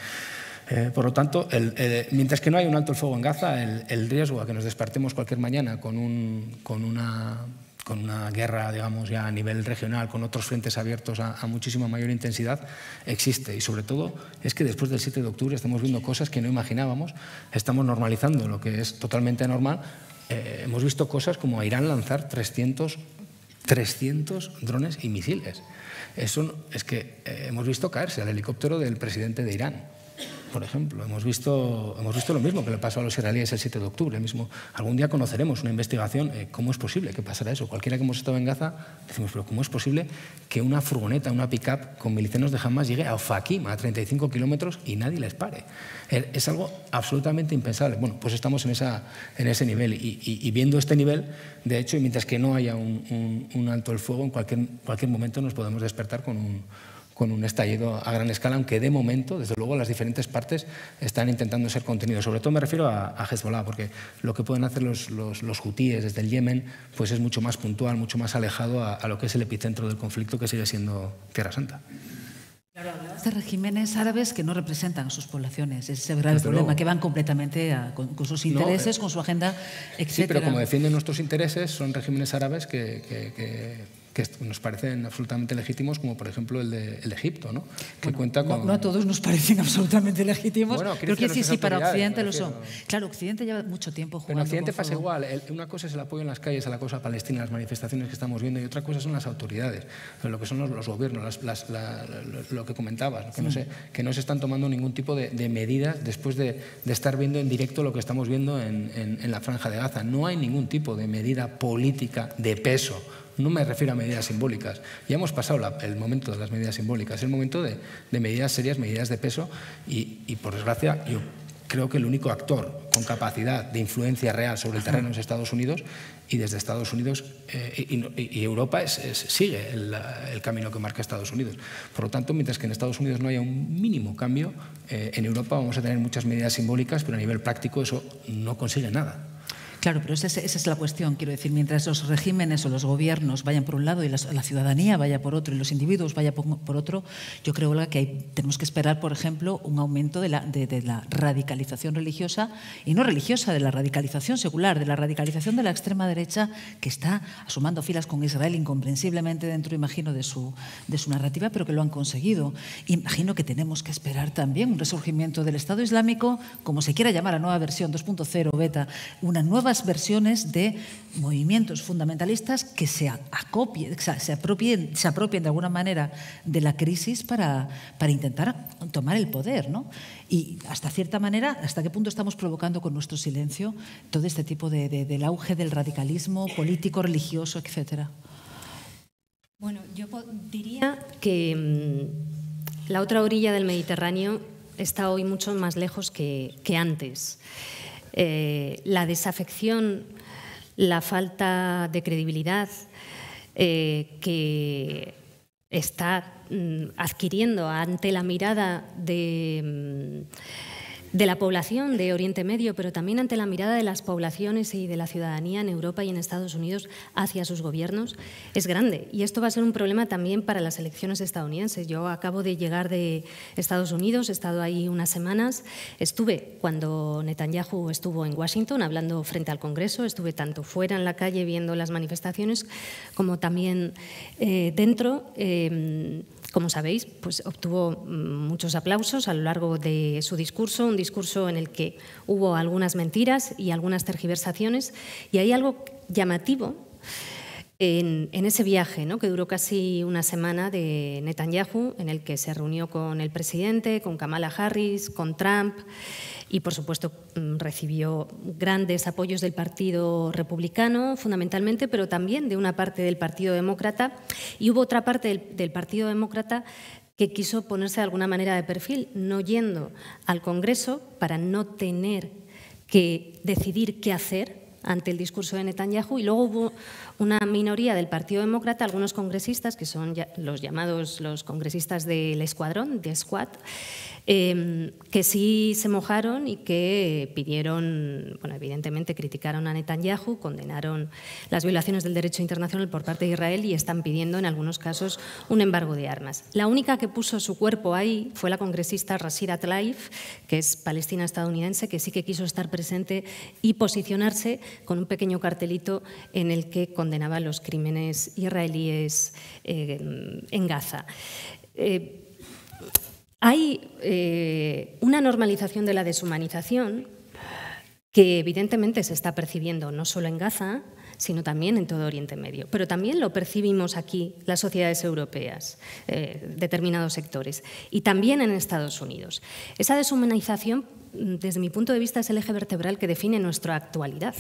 Eh, por lo tanto, eh, mientras que no hay un alto el fuego en Gaza, el, riesgo a que nos despertemos cualquier mañana con, un, con una con una guerra, digamos, ya a nivel regional, con otros frentes abiertos a, muchísima mayor intensidad, existe. Y sobre todo es que después del 7 de octubre estamos viendo cosas que no imaginábamos, estamos normalizando lo que es totalmente normal. Eh, hemos visto cosas como a Irán lanzar 300, drones y misiles. Eso es que eh, hemos visto caerse al helicóptero del presidente de Irán por ejemplo. Hemos visto, hemos visto lo mismo que le pasó a los israelíes el 7 de octubre. Mismo. Algún día conoceremos una investigación, eh, ¿cómo es posible que pasara eso? Cualquiera que hemos estado en Gaza, decimos, pero ¿cómo es posible que una furgoneta, una pick-up con milicianos de Hamas llegue a Ofakim, a 35 kilómetros, y nadie les pare? Er, es algo absolutamente impensable. Bueno, pues estamos en, esa, en ese nivel. Y, viendo este nivel, de hecho, y mientras que no haya un, un alto el fuego, en cualquier, cualquier momento nos podemos despertar con un con un estallido a gran escala, aunque de momento, desde luego, las diferentes partes están intentando ser contenidos. Sobre todo me refiero a, a Hezbollah, porque lo que pueden hacer los, los, hutíes desde el Yemen pues es mucho más puntual, mucho más alejado a, lo que es el epicentro del conflicto, que sigue siendo Tierra Santa. Claro, de regímenes árabes que no representan a sus poblaciones. Ese es el problema, que van completamente con, sus eh, intereses, con su agenda, etc. Sí, pero como defienden nuestros intereses, son regímenes árabes que, que que nos parecen absolutamente legítimos, como por ejemplo el de, Egipto, ¿no? Que cuenta con... no, a todos nos parecen [LAUGHS] absolutamente legítimos. Creo que sí, sí, para eh, Occidente lo son. Claro, Occidente lleva mucho tiempo jugando. Pero en Occidente pasa igual. una cosa es el apoyo en las calles a la cosa palestina, las manifestaciones que estamos viendo, y otra cosa son las autoridades, lo que son los, gobiernos, lo que comentabas, que, no se, que no se están tomando ningún tipo de, medidas después de, estar viendo en directo lo que estamos viendo en, en la Franja de Gaza. No hay ningún tipo de medida política de peso no me refiero a medidas simbólicas. Ya hemos pasado el momento de las medidas simbólicas, es el momento de, medidas serias, medidas de peso y, por desgracia, yo creo que el único actor con capacidad de influencia real sobre el terreno es Estados Unidos y desde Estados Unidos eh, y, Europa sigue el, camino que marca Estados Unidos. Por lo tanto, mientras que en Estados Unidos no haya un mínimo cambio, eh, en Europa vamos a tener muchas medidas simbólicas, pero a nivel práctico eso no consigue nada. Claro, pero esa es, la cuestión. Quiero decir, mientras los regímenes o los gobiernos vayan por un lado y la, ciudadanía vaya por otro y los individuos vayan por, otro, yo creo, que hay, tenemos que esperar, por ejemplo, un aumento de la, de, la radicalización religiosa y no religiosa, de la radicalización secular, de la radicalización de la extrema derecha que está asomando filas con Israel incomprensiblemente dentro, imagino, de su, de su narrativa, pero que lo han conseguido. Imagino que tenemos que esperar también un resurgimiento del Estado Islámico, como se quiera llamar, a nueva versión 2.0, beta, una nueva las versiones de movimientos fundamentalistas que se, acopien, se, apropien, se apropien de alguna manera de la crisis para, para intentar tomar el poder. ¿no? Y hasta cierta manera, ¿hasta qué punto estamos provocando con nuestro silencio todo este tipo de, del auge del radicalismo político, religioso, etcétera? Bueno, yo diría que mm, la otra orilla del Mediterráneo está hoy mucho más lejos que, que antes. Eh, la desafección, la falta de credibilidad eh, que está mm, adquiriendo ante la mirada de... Mm, de la población de Oriente Medio, pero también ante la mirada de las poblaciones y de la ciudadanía en Europa y en Estados Unidos hacia sus gobiernos, es grande. Y esto va a ser un problema también para las elecciones estadounidenses. Yo acabo de llegar de Estados Unidos, he estado ahí unas semanas, estuve cuando Netanyahu estuvo en Washington hablando frente al Congreso, estuve tanto fuera en la calle viendo las manifestaciones como también eh, dentro. Em, como sabéis, pues obtuvo mm, muchos aplausos a lo largo de su discurso, discurso en el que hubo algunas mentiras y algunas tergiversaciones. Y hay algo llamativo en, ese viaje, ¿no? que duró casi una semana de Netanyahu, en el que se reunió con el presidente, con Kamala Harris, con Trump y, por supuesto, mm, recibió grandes apoyos del Partido Republicano, fundamentalmente, pero también de una parte del Partido Demócrata. Y hubo otra parte del, del Partido Demócrata que quiso ponerse de alguna manera de perfil, no yendo al Congreso para no tener que decidir qué hacer ante el discurso de Netanyahu. Y luego hubo una minoría del Partido Demócrata, algunos congresistas, que son los llamados los congresistas del escuadrón, de Squad, em, que sí se mojaron y que pidieron, bueno, evidentemente criticaron a Netanyahu, condenaron las violaciones del derecho internacional por parte de Israel y están pidiendo en algunos casos un embargo de armas. La única que puso su cuerpo ahí fue la congresista Rashida Tlaif, que es palestina estadounidense, que sí que quiso estar presente y posicionarse con un pequeño cartelito en el que condenó condenaba los crímenes israelíes eh, en Gaza. Eh, hay eh, una normalización de la deshumanización que evidentemente se está percibiendo no solo en Gaza, sino también en todo Oriente Medio. Pero también lo percibimos aquí las sociedades europeas, determinados sectores, y también en Estados Unidos. Esa deshumanización, desde mi punto de vista, es el eje vertebral que define nuestra actualidad.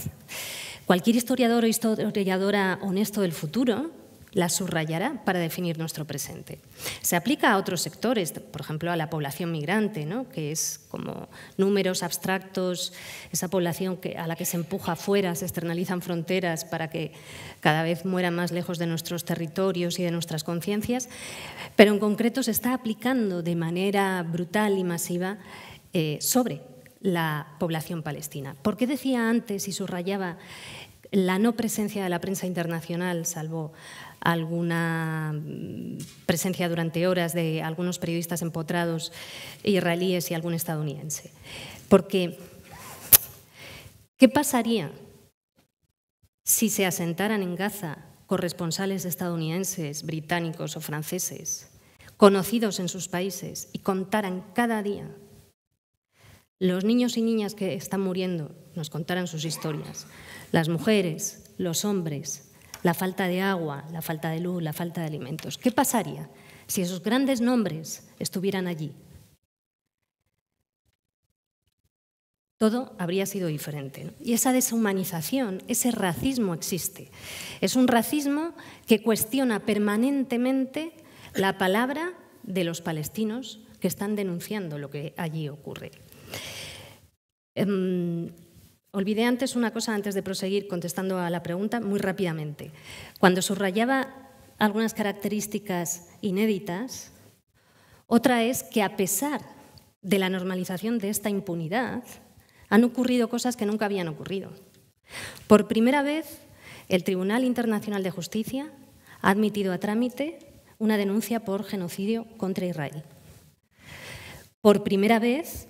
Cualquier historiador o historiadora honesto del futuro la subrayará para definir nuestro presente. Se aplica a otros sectores, por ejemplo, a la población migrante, que es como números abstractos, esa población a la que se empuja afuera, se externalizan fronteras para que cada vez muera más lejos de nuestros territorios y de nuestras conciencias, pero en concreto se está aplicando de manera brutal y masiva eh, sobre la población palestina. ¿Por qué decía antes y subrayaba la no presencia de la prensa internacional, salvo alguna mm, presencia durante horas de algunos periodistas empotrados israelíes y algún estadounidense? Porque, ¿qué pasaría si se asentaran en Gaza corresponsales estadounidenses, británicos o franceses, conocidos en sus países, y contaran cada día los niños y niñas que están muriendo nos contaran sus historias, las mujeres, los hombres, la falta de agua, la falta de luz, la falta de alimentos. ¿Qué pasaría si esos grandes nombres estuvieran allí? Todo habría sido diferente. Y esa deshumanización, ese racismo existe. Es un racismo que cuestiona permanentemente la palabra de los palestinos que están denunciando lo que allí ocurre. Em, olvidé antes una cosa antes de proseguir contestando a la pregunta muy rápidamente. Cuando subrayaba algunas características inéditas, otra es que a pesar de la normalización de esta impunidad, han ocurrido cosas que nunca habían ocurrido. Por primera vez, el Tribunal Internacional de Justicia ha admitido a trámite una denuncia por genocidio contra Israel. Por primera vez,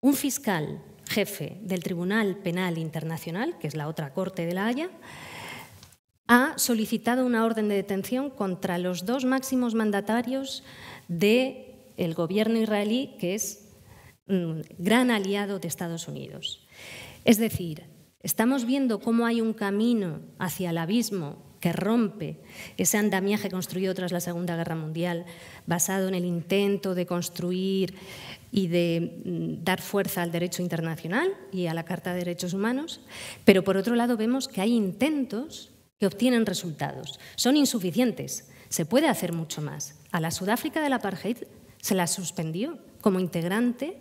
un fiscal jefe del Tribunal Penal Internacional, que es la otra corte de La Haya, ha solicitado una orden de detención contra los dos máximos mandatarios del el gobierno israelí, que es un gran aliado de Estados Unidos. Es decir, estamos viendo cómo hay un camino hacia el abismo que rompe ese andamiaje construido tras la Segunda Guerra Mundial, basado en el intento de construir y de mm, dar fuerza al derecho internacional y a la Carta de Derechos Humanos, pero por otro lado vemos que hay intentos que obtienen resultados. Son insuficientes, se puede hacer mucho más. A la Sudáfrica del apartheid se la suspendió como integrante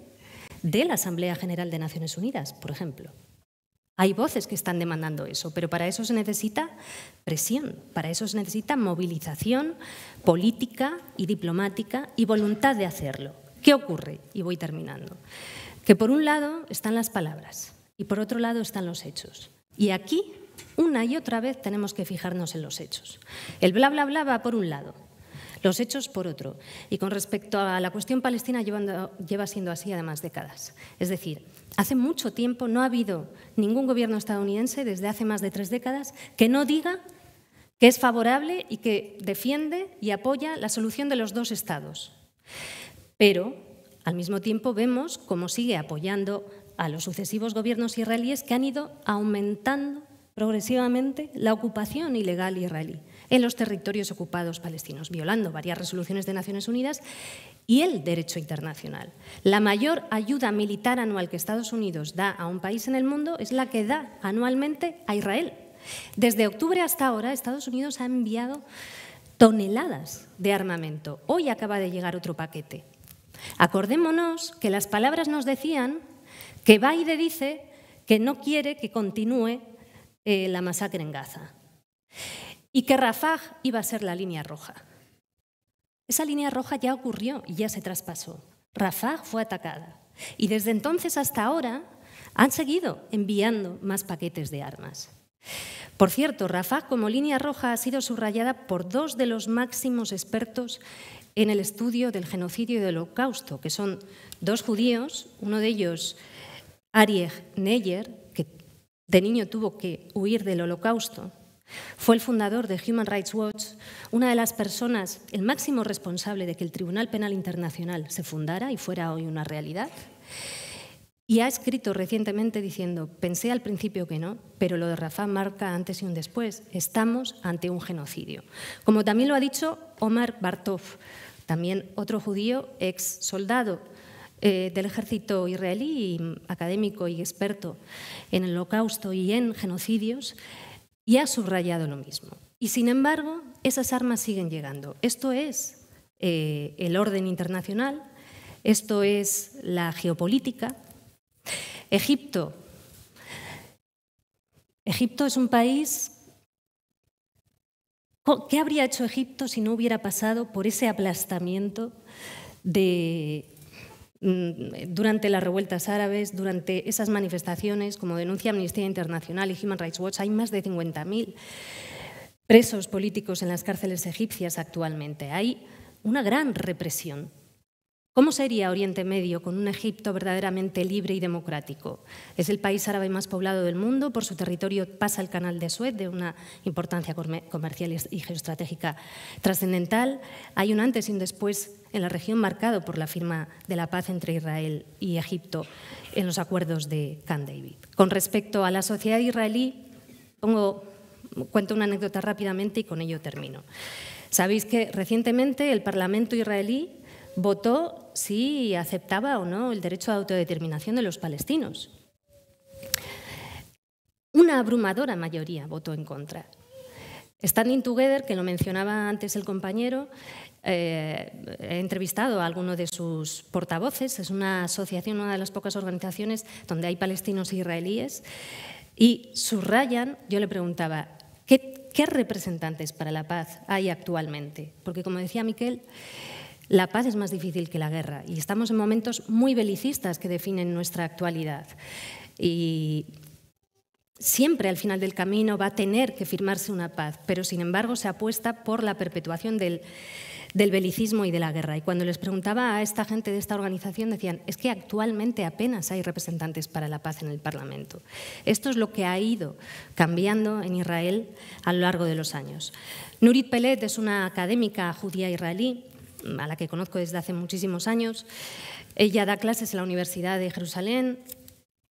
de la Asamblea General de Naciones Unidas, por ejemplo. Hay voces que están demandando eso, pero para eso se necesita presión, para eso se necesita movilización política y diplomática y voluntad de hacerlo. ¿Qué ocurre? Y voy terminando. Que por un lado están las palabras y por otro lado están los hechos. Y aquí, una y otra vez, tenemos que fijarnos en los hechos. El bla, bla, bla va por un lado, los hechos por otro. Y con respecto a la cuestión palestina lleva siendo así además décadas. Es decir, hace mucho tiempo no ha habido ningún gobierno estadounidense desde hace más de tres décadas que no diga que es favorable y que defiende y apoya la solución de los dos estados. Pero, al mismo tiempo, vemos cómo sigue apoyando a los sucesivos gobiernos israelíes que han ido aumentando progresivamente la ocupación ilegal israelí en los territorios ocupados palestinos, violando varias resoluciones de Naciones Unidas y el derecho internacional. La mayor ayuda militar anual que Estados Unidos da a un país en el mundo es la que da anualmente a Israel. Desde octubre hasta ahora, Estados Unidos ha enviado toneladas de armamento. Hoy acaba de llegar otro paquete Acordémonos que las palabras nos decían que Baide dice que no quiere que continúe eh, la masacre en Gaza y que Rafah iba a ser la línea roja. Esa línea roja ya ocurrió y ya se traspasó. Rafah fue atacada y desde entonces hasta ahora han seguido enviando más paquetes de armas. Por cierto, Rafah como línea roja ha sido subrayada por dos de los máximos expertos en el estudio del genocidio y del holocausto, que son dos judíos, uno de ellos, Ariel Neyer, que de niño tuvo que huir del holocausto, fue el fundador de Human Rights Watch, una de las personas, el máximo responsable de que el Tribunal Penal Internacional se fundara y fuera hoy una realidad. Y ha escrito recientemente diciendo, pensé al principio que no, pero lo de Rafa marca antes y un después. Estamos ante un genocidio. Como también lo ha dicho Omar Bartov, también otro judío ex soldado eh, del ejército israelí, académico y experto en el holocausto y en genocidios, y ha subrayado lo mismo. Y sin embargo, esas armas siguen llegando. Esto es eh, el orden internacional, esto es la geopolítica Egipto. Egipto es un país... ¿Qué habría hecho Egipto si no hubiera pasado por ese aplastamiento mm, durante las revueltas árabes, durante esas manifestaciones, como denuncia Amnistía Internacional y Human Rights Watch, hay más de 50.000 presos políticos en las cárceles egipcias actualmente. Hay una gran represión ¿Cómo sería Oriente Medio con un Egipto verdaderamente libre y democrático? Es el país árabe más poblado del mundo, por su territorio pasa el canal de Suez, de una importancia comercial y geoestratégica trascendental. Hay un antes y un después en la región marcado por la firma de la paz entre Israel y Egipto en los acuerdos de Camp David. Con respecto a la sociedad israelí, cuento una anécdota rápidamente y con ello termino. Sabéis que recientemente el Parlamento israelí votó si aceptaba o no el derecho a autodeterminación de los palestinos. Una abrumadora mayoría votó en contra. Standing Together, que lo mencionaba antes el compañero, eh, he entrevistado a alguno de sus portavoces, es una asociación, una de las pocas organizaciones donde hay palestinos e israelíes, y subrayan, yo le preguntaba, ¿qué, ¿qué representantes para la paz hay actualmente? Porque como decía Miquel, la paz es más difícil que la guerra y estamos en momentos muy belicistas que definen nuestra actualidad. Y siempre al final del camino va a tener que firmarse una paz, pero sin embargo se apuesta por la perpetuación del, del belicismo y de la guerra. Y cuando les preguntaba a esta gente de esta organización, decían, es que actualmente apenas hay representantes para la paz en el Parlamento. Esto es lo que ha ido cambiando en Israel a lo largo de los años. Nurit Pelet es una académica judía israelí a la que conozco desde hace muchísimos años. Ella da clases en la Universidad de Jerusalén,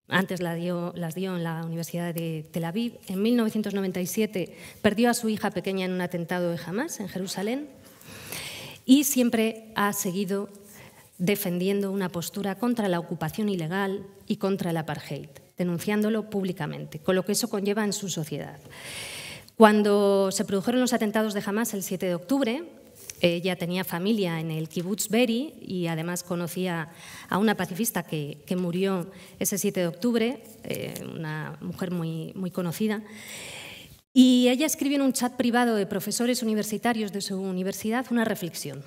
antes la las dio en la Universidad de Tel Aviv. En 1997 perdió a su hija pequeña en un atentado de Hamas en Jerusalén y siempre ha seguido defendiendo una postura contra la ocupación ilegal y contra el apartheid, denunciándolo públicamente, con lo que eso conlleva en su sociedad. Cuando se produjeron los atentados de Hamas el 7 de octubre, ella tenía familia en el kibbutz Beri y además conocía a una pacifista que, murió ese 7 de octubre, eh, una mujer muy, muy conocida. Y ella escribió en un chat privado de profesores universitarios de su universidad una reflexión,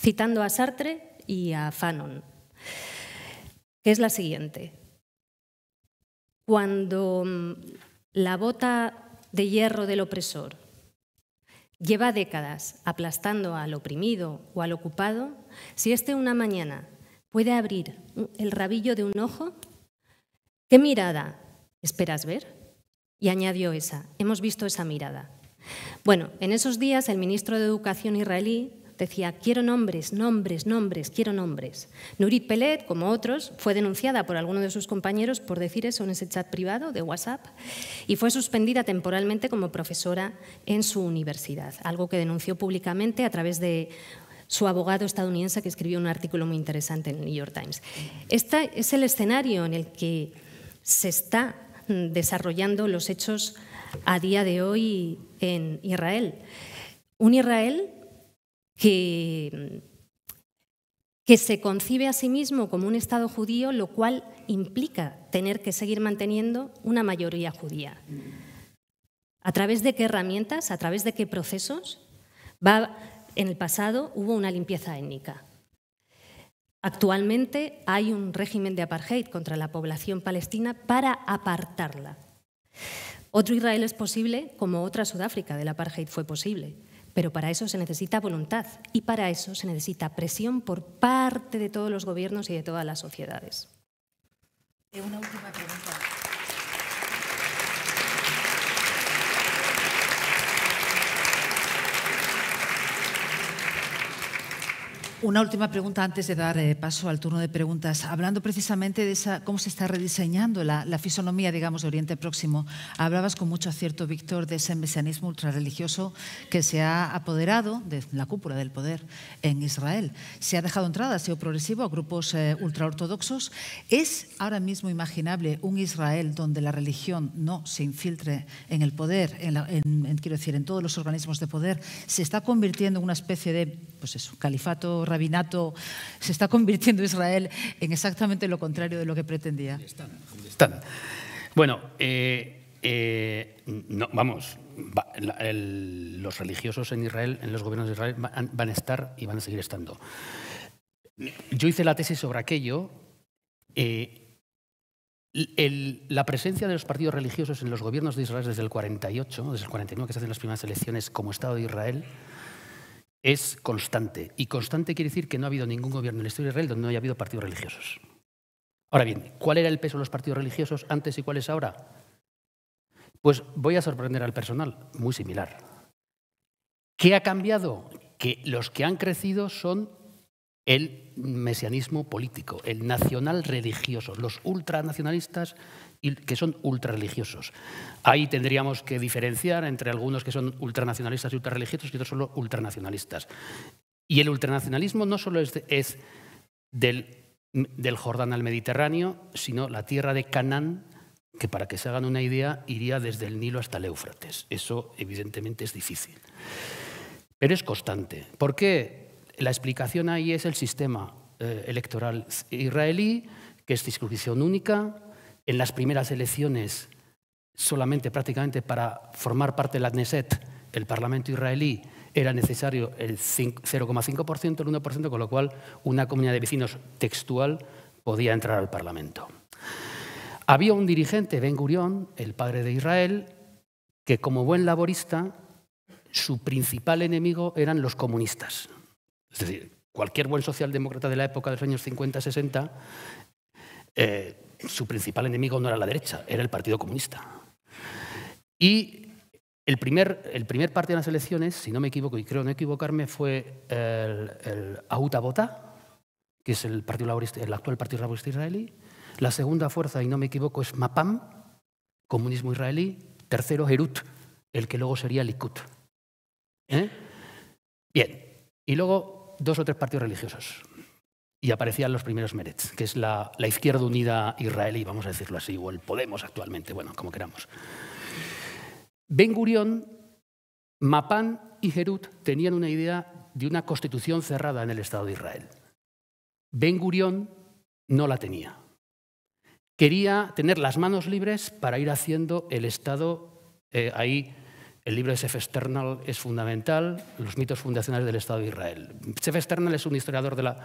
citando a Sartre y a Fanon, que es la siguiente. Cuando mm, la bota de hierro del opresor lleva décadas aplastando al oprimido o al ocupado, si este una mañana puede abrir el rabillo de un ojo, ¿qué mirada esperas ver? Y añadió esa, hemos visto esa mirada. Bueno, en esos días el ministro de Educación israelí Decía, quiero nombres, nombres, nombres, quiero nombres. Nurit Pelet, como otros, fue denunciada por alguno de sus compañeros por decir eso en ese chat privado de WhatsApp y fue suspendida temporalmente como profesora en su universidad, algo que denunció públicamente a través de su abogado estadounidense que escribió un artículo muy interesante en el New York Times. Este es el escenario en el que se está desarrollando los hechos a día de hoy en Israel. Un Israel Mm, que, se concibe a sí mismo como un Estado judío, lo cual implica tener que seguir manteniendo una mayoría judía. ¿A través de qué herramientas, a través de qué procesos? Va, en el pasado hubo una limpieza étnica. Actualmente hay un régimen de apartheid contra la población palestina para apartarla. Otro Israel es posible como otra Sudáfrica del apartheid fue posible. Pero para eso se necesita voluntad y para eso se necesita presión por parte de todos los gobiernos y de todas las sociedades. Eh, una última Una última pregunta antes de dar eh, paso al turno de preguntas. Hablando precisamente de esa, cómo se está rediseñando la, fisonomía, digamos, de Oriente Próximo, hablabas con mucho acierto, Víctor, de ese mesianismo ultrarreligioso que se ha apoderado de la cúpula del poder en Israel. Se ha dejado entrada, ha sido progresivo, a grupos eh, ultraortodoxos. ¿Es ahora mismo imaginable un Israel donde la religión no se infiltre en el poder, quiero decir, en todos los organismos de poder? ¿Se está convirtiendo en una especie de pues eso, califato rabinato, se está convirtiendo Israel en exactamente lo contrario de lo que pretendía. Están, están. Bueno, eh, eh, no, vamos, los religiosos en Israel, en los gobiernos de Israel, van, a estar y van a seguir estando. Yo hice la tesis sobre aquello. Eh, la presencia de los partidos religiosos en los gobiernos de Israel desde el 48, desde el 49 que se hacen las primeras elecciones como Estado de Israel, es constante. Y constante quiere decir que no ha habido ningún gobierno en la historia de Israel donde no haya habido partidos religiosos. Ahora bien, ¿cuál era el peso de los partidos religiosos antes y cuál es ahora? Pues voy a sorprender al personal, muy similar. ¿Qué ha cambiado? Que los que han crecido son el mesianismo político, el nacional religioso, los ultranacionalistas que son ultrarreligiosos. Ahí tendríamos que diferenciar entre algunos que son ultranacionalistas y ultrarreligiosos y otros solo ultranacionalistas. Y el ultranacionalismo no solo es, del, Jordán al Mediterráneo, sino la tierra de Canaán, que para que se hagan una idea iría desde el Nilo hasta el Éufrates. Eso evidentemente es difícil. Pero es constante. ¿Por qué? La explicación ahí es el sistema eh, electoral israelí, que es discusión única, en las primeras elecciones solamente prácticamente para formar parte de la Knesset, el Parlamento israelí, era necesario el 0,5%, el 1%, con lo cual una comunidad de vecinos textual podía entrar al Parlamento. Había un dirigente, Ben Gurion, el padre de Israel, que como buen laborista, su principal enemigo eran los comunistas. Es decir, cualquier buen socialdemócrata de la época de los años 50-60 eh, su principal enemigo no era la derecha, era el Partido Comunista. Y el primer, el partido de las elecciones, si no me equivoco y creo no equivocarme, fue el, el Auta Bota, que es el, partido el actual Partido Laborista Israelí. La segunda fuerza, y no me equivoco, es Mapam, comunismo israelí. Tercero, Herut, el que luego sería Likud. ¿Eh? Bien, y luego dos o tres partidos religiosos y aparecían los primeros Meretz, que es la, izquierda unida israelí, vamos a decirlo así, o el Podemos actualmente, bueno, como queramos. Ben Gurion, Mapán y Herut tenían una idea de una constitución cerrada en el Estado de Israel. Ben Gurion no la tenía. Quería tener las manos libres para ir haciendo el Estado eh, ahí el libro de Sef Esternal es fundamental, los mitos fundacionales del Estado de Israel. Sef Esternal es un historiador de la...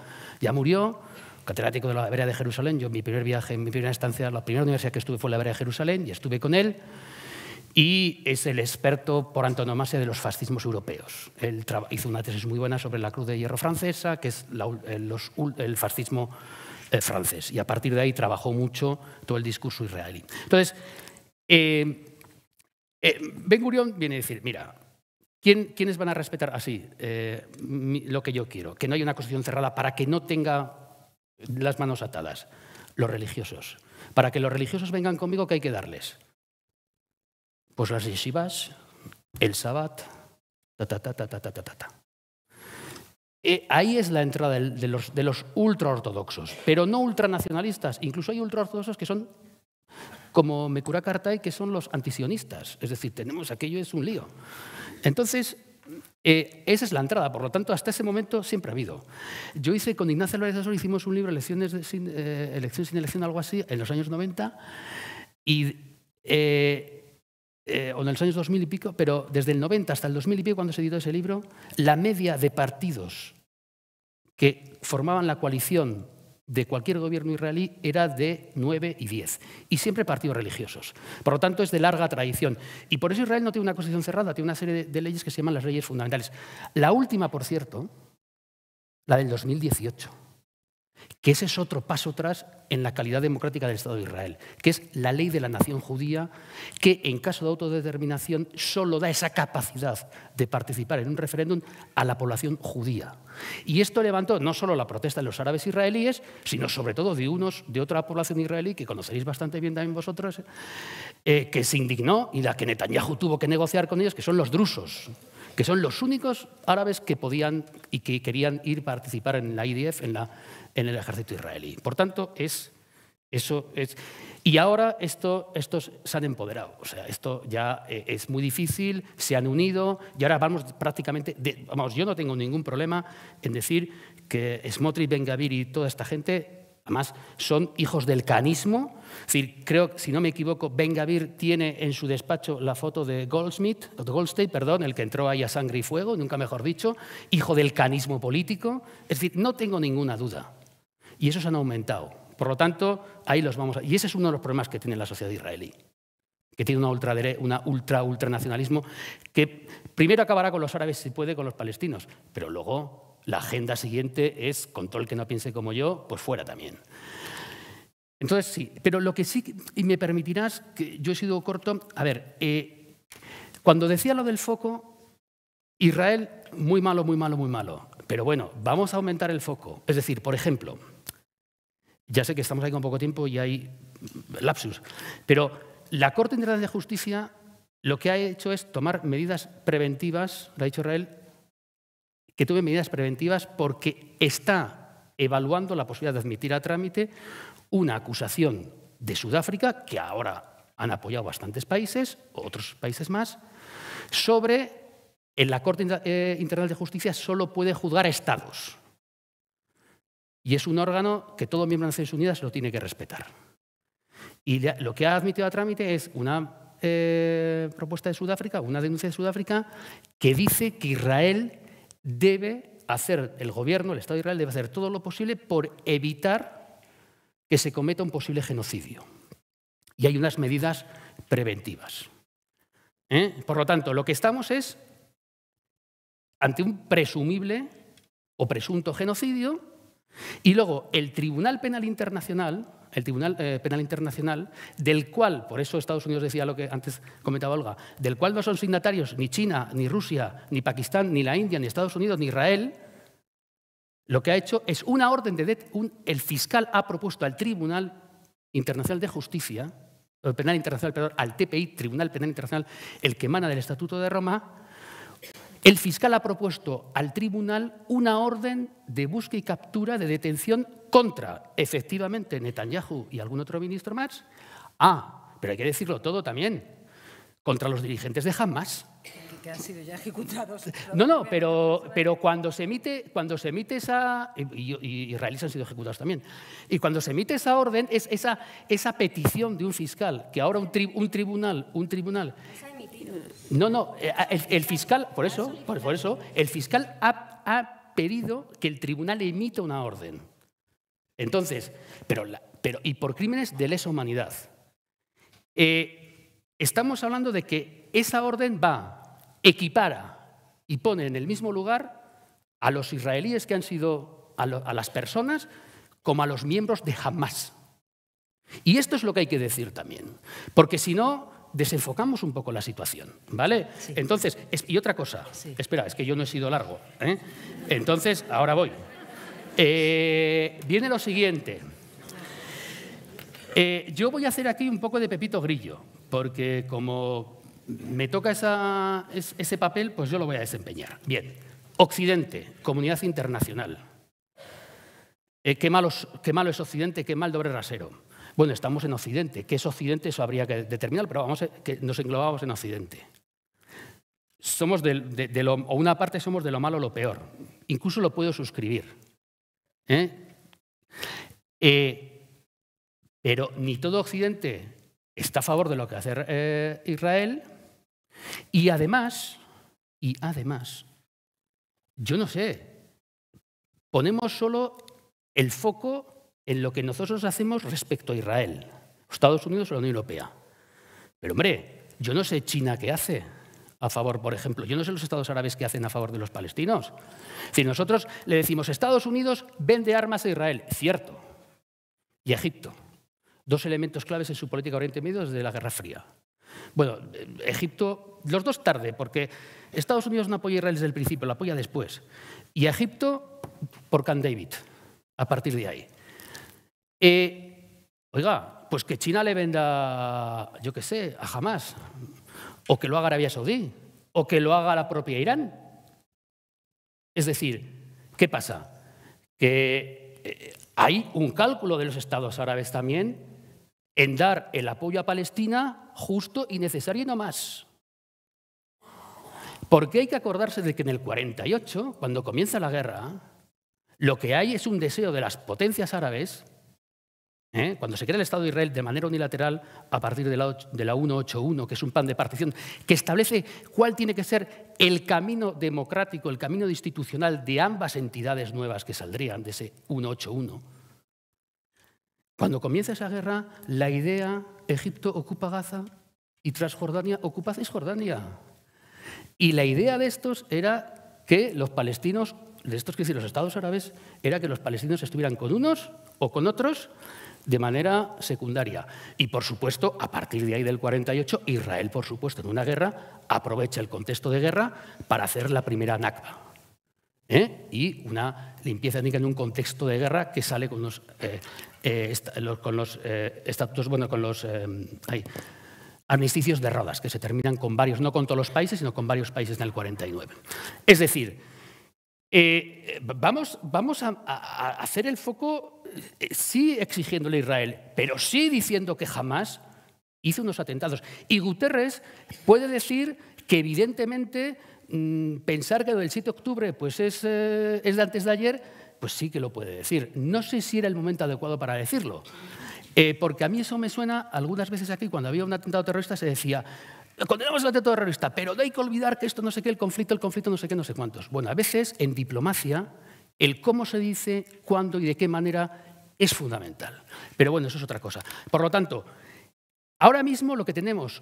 Ya murió, catedrático de la Hebrea de Jerusalén. Yo mi primer viaje, mi primera estancia, la primera universidad que estuve fue la Hebrea de Jerusalén y estuve con él. Y es el experto por antonomasia de los fascismos europeos. Él hizo una tesis muy buena sobre la Cruz de Hierro francesa, que es el fascismo eh, francés. Y a partir de ahí trabajó mucho todo el discurso israelí. Entonces, eh, eh, ben gurion viene a decir, mira, ¿quiénes van a respetar así ah, eh, lo que yo quiero? Que no haya una constitución cerrada para que no tenga las manos atadas. Los religiosos. Para que los religiosos vengan conmigo, ¿qué hay que darles? Pues las yeshivas, el sabbat, ta ta ta ta ta ta ta ta. Eh, ahí es la entrada de los, de los ultraortodoxos, pero no ultranacionalistas. Incluso hay ultraortodoxos que son como Mekura Kartai, que son los antisionistas. Es decir, tenemos aquello, es un lío. Entonces, eh, esa es la entrada, por lo tanto, hasta ese momento siempre ha habido. Yo hice con Ignacio Álvarez Azor, hicimos un libro, Elecciones sin, eh, Elección sin Elección, algo así, en los años 90, y, eh, o en los años 2000 y pico, pero desde el 90 hasta el 2000 y pico, cuando se editó ese libro, la media de partidos que formaban la coalición de cualquier gobierno israelí era de 9 y 10, y siempre partidos religiosos. Por lo tanto, es de larga tradición. Y por eso Israel no tiene una constitución cerrada, tiene una serie de leyes que se llaman las leyes fundamentales. La última, por cierto, la del 2018 que ese es otro paso atrás en la calidad democrática del Estado de Israel, que es la ley de la nación judía, que en caso de autodeterminación solo da esa capacidad de participar en un referéndum a la población judía. Y esto levantó no solo la protesta de los árabes israelíes, sino sobre todo de, unos, de otra población israelí, que conoceréis bastante bien también vosotros, eh, que se indignó y la que Netanyahu tuvo que negociar con ellos, que son los drusos que son los únicos árabes que podían y que querían ir a participar en la IDF, en la en el ejército israelí. Por tanto, es eso es. Y ahora esto, estos se han empoderado, o sea, esto ya eh, es muy difícil, se han unido y ahora vamos prácticamente, vamos, yo no tengo ningún problema en decir que Ben-Gavir y toda esta gente, además, son hijos del canismo. Es decir, creo, si no me equivoco, Ben-Gavir tiene en su despacho la foto de Goldsmith, Goldstein, perdón, el que entró ahí a sangre y fuego, nunca mejor dicho, hijo del canismo político. Es decir, no tengo ninguna duda. Y esos han aumentado. Por lo tanto, ahí los vamos a... Y ese es uno de los problemas que tiene la sociedad israelí, que tiene un ultra, ultra ultranacionalismo que primero acabará con los árabes si puede, con los palestinos, pero luego la agenda siguiente es, con todo el que no piense como yo, pues fuera también. Entonces sí, pero lo que sí, y me permitirás, que yo he sido corto, a ver, eh, cuando decía lo del foco, Israel, muy malo, muy malo, muy malo, pero bueno, vamos a aumentar el foco. Es decir, por ejemplo, ya sé que estamos ahí con poco tiempo y hay lapsus, pero la Corte Internacional de Justicia lo que ha hecho es tomar medidas preventivas, lo ha dicho Israel, que tuve medidas preventivas porque está evaluando la posibilidad de admitir a trámite una acusación de Sudáfrica, que ahora han apoyado bastantes países, otros países más, sobre en la Corte Internacional eh, de Justicia solo puede juzgar estados. Y es un órgano que todo miembro de Naciones Unidas lo tiene que respetar. Y lo que ha admitido a trámite es una eh, propuesta de Sudáfrica, una denuncia de Sudáfrica, que dice que Israel debe hacer, el gobierno, el Estado de Israel debe hacer todo lo posible por evitar que se cometa un posible genocidio. Y hay unas medidas preventivas. ¿Eh? Por lo tanto, lo que estamos es ante un presumible o presunto genocidio y luego, el Tribunal Penal Internacional, el Tribunal eh, Penal Internacional, del cual, por eso Estados Unidos decía lo que antes comentaba Olga, del cual no son signatarios ni China, ni Rusia, ni Pakistán, ni la India, ni Estados Unidos, ni Israel, lo que ha hecho es una orden de... Un, el fiscal ha propuesto al Tribunal Internacional de Justicia, el eh, Penal Internacional, al TPI, Tribunal Penal Internacional, el que emana del Estatuto de Roma, el fiscal ha propuesto al tribunal una orden de búsqueda y captura de detención contra, efectivamente, Netanyahu y algún otro ministro más. Ah, pero hay que decirlo todo también, contra los dirigentes de Hamas. Que han sido ya ejecutados. No, no, pero, pero cuando, se emite, cuando se emite esa... Y, han sido ejecutados también. Y cuando se emite esa orden, es esa, esa petición de un fiscal, que ahora un tribunal... Un tribunal no, no, eh, ah, el, fiscal, por eso, por, eso, el fiscal ha, pedido que el tribunal emita una orden. Entonces, pero, pero y por crímenes de lesa humanidad. Eh, estamos hablando de que esa orden va, equipara y pone en el mismo lugar a los israelíes que han sido, a, a las personas, como a los miembros de Hamas. Y esto es lo que hay que decir también, porque si no, desenfocamos un poco la situación, ¿vale? Entonces, y otra cosa, espera, es que yo no he sido largo, ¿eh? entonces ahora voy. Eh, viene lo siguiente. Eh, yo voy a hacer aquí un poco de Pepito Grillo, porque como me toca ese papel, pues yo lo voy a desempeñar. Bien, Occidente, comunidad internacional. Eh, qué, qué malo es Occidente, qué mal doble rasero. Bueno, estamos en Occidente. ¿Qué es Occidente? Eso habría que determinar, pero vamos, que nos englobamos en Occidente. Somos de, lo, o una parte somos de lo malo o lo peor. Incluso lo puedo suscribir. ¿eh? Eh, pero ni todo Occidente está a favor de lo que hace eh, Israel. Y además, y además, yo no sé, ponemos solo el foco en lo que nosotros hacemos respecto a Israel, Estados Unidos o la Unión Europea. Pero hombre, yo no sé China qué hace a favor, por ejemplo, yo no sé los estados árabes qué hacen a favor de los palestinos. Si nosotros le decimos, Estados Unidos vende armas a Israel, cierto, y Egipto, dos elementos claves en su política de Oriente Medio desde la Guerra Fría. Bueno, eh, Egipto, los dos tarde, porque Estados Unidos no apoya a Israel desde el principio, lo apoya después. Y Egipto por Can David, a partir de ahí. Eh, oiga, pues que China le venda, yo qué sé, a Hamas, o que lo haga Arabia Saudí, o que lo haga la propia Irán. Es decir, ¿qué pasa? Que eh, hay un cálculo de los estados árabes también en dar el apoyo a Palestina justo y necesario y no más. Porque hay que acordarse de que en el 48, cuando comienza la guerra, lo que hay es un deseo de las potencias árabes ¿eh? Cuando se crea el Estado de Israel de manera unilateral, a partir de la, 181, que es un plan de partición, que establece cuál tiene que ser el camino democrático, el camino institucional de ambas entidades nuevas que saldrían de ese 181. Cuando comienza esa guerra, la idea, Egipto ocupa Gaza y Transjordania ocupa Cisjordania. Y la idea de estos era que los palestinos, de estos que decir, los estados árabes, era que los palestinos estuvieran con unos o con otros de manera secundaria. Y por supuesto, a partir de ahí del 48, Israel, por supuesto, en una guerra, aprovecha el contexto de guerra para hacer la primera Nakba. ¿eh? Y una limpieza étnica en un contexto de guerra que sale con los, eh, eh con los eh, estatutos, bueno, con los armisticios de Rodas, que se terminan con varios, no con todos los países, sino con varios países en el 49. Es decir, vamos, vamos a hacer el foco eh, sí exigiéndole a Israel, pero sí diciendo que jamás hizo unos atentados. Y Guterres puede decir que evidentemente mm, pensar que el del 7 de octubre pues eh, es, de antes de ayer, pues sí que lo puede decir. No sé si era el momento adecuado para decirlo, eh, porque a mí eso me suena algunas veces aquí, cuando había un atentado terrorista se decía, condenamos el atentado terrorista, pero no hay que olvidar que esto no sé qué, el conflicto, el conflicto no sé qué, no sé cuántos. Bueno, a veces en diplomacia el cómo se dice, cuándo y de qué manera es fundamental. Pero bueno, eso es otra cosa. Por lo tanto, ahora mismo lo que tenemos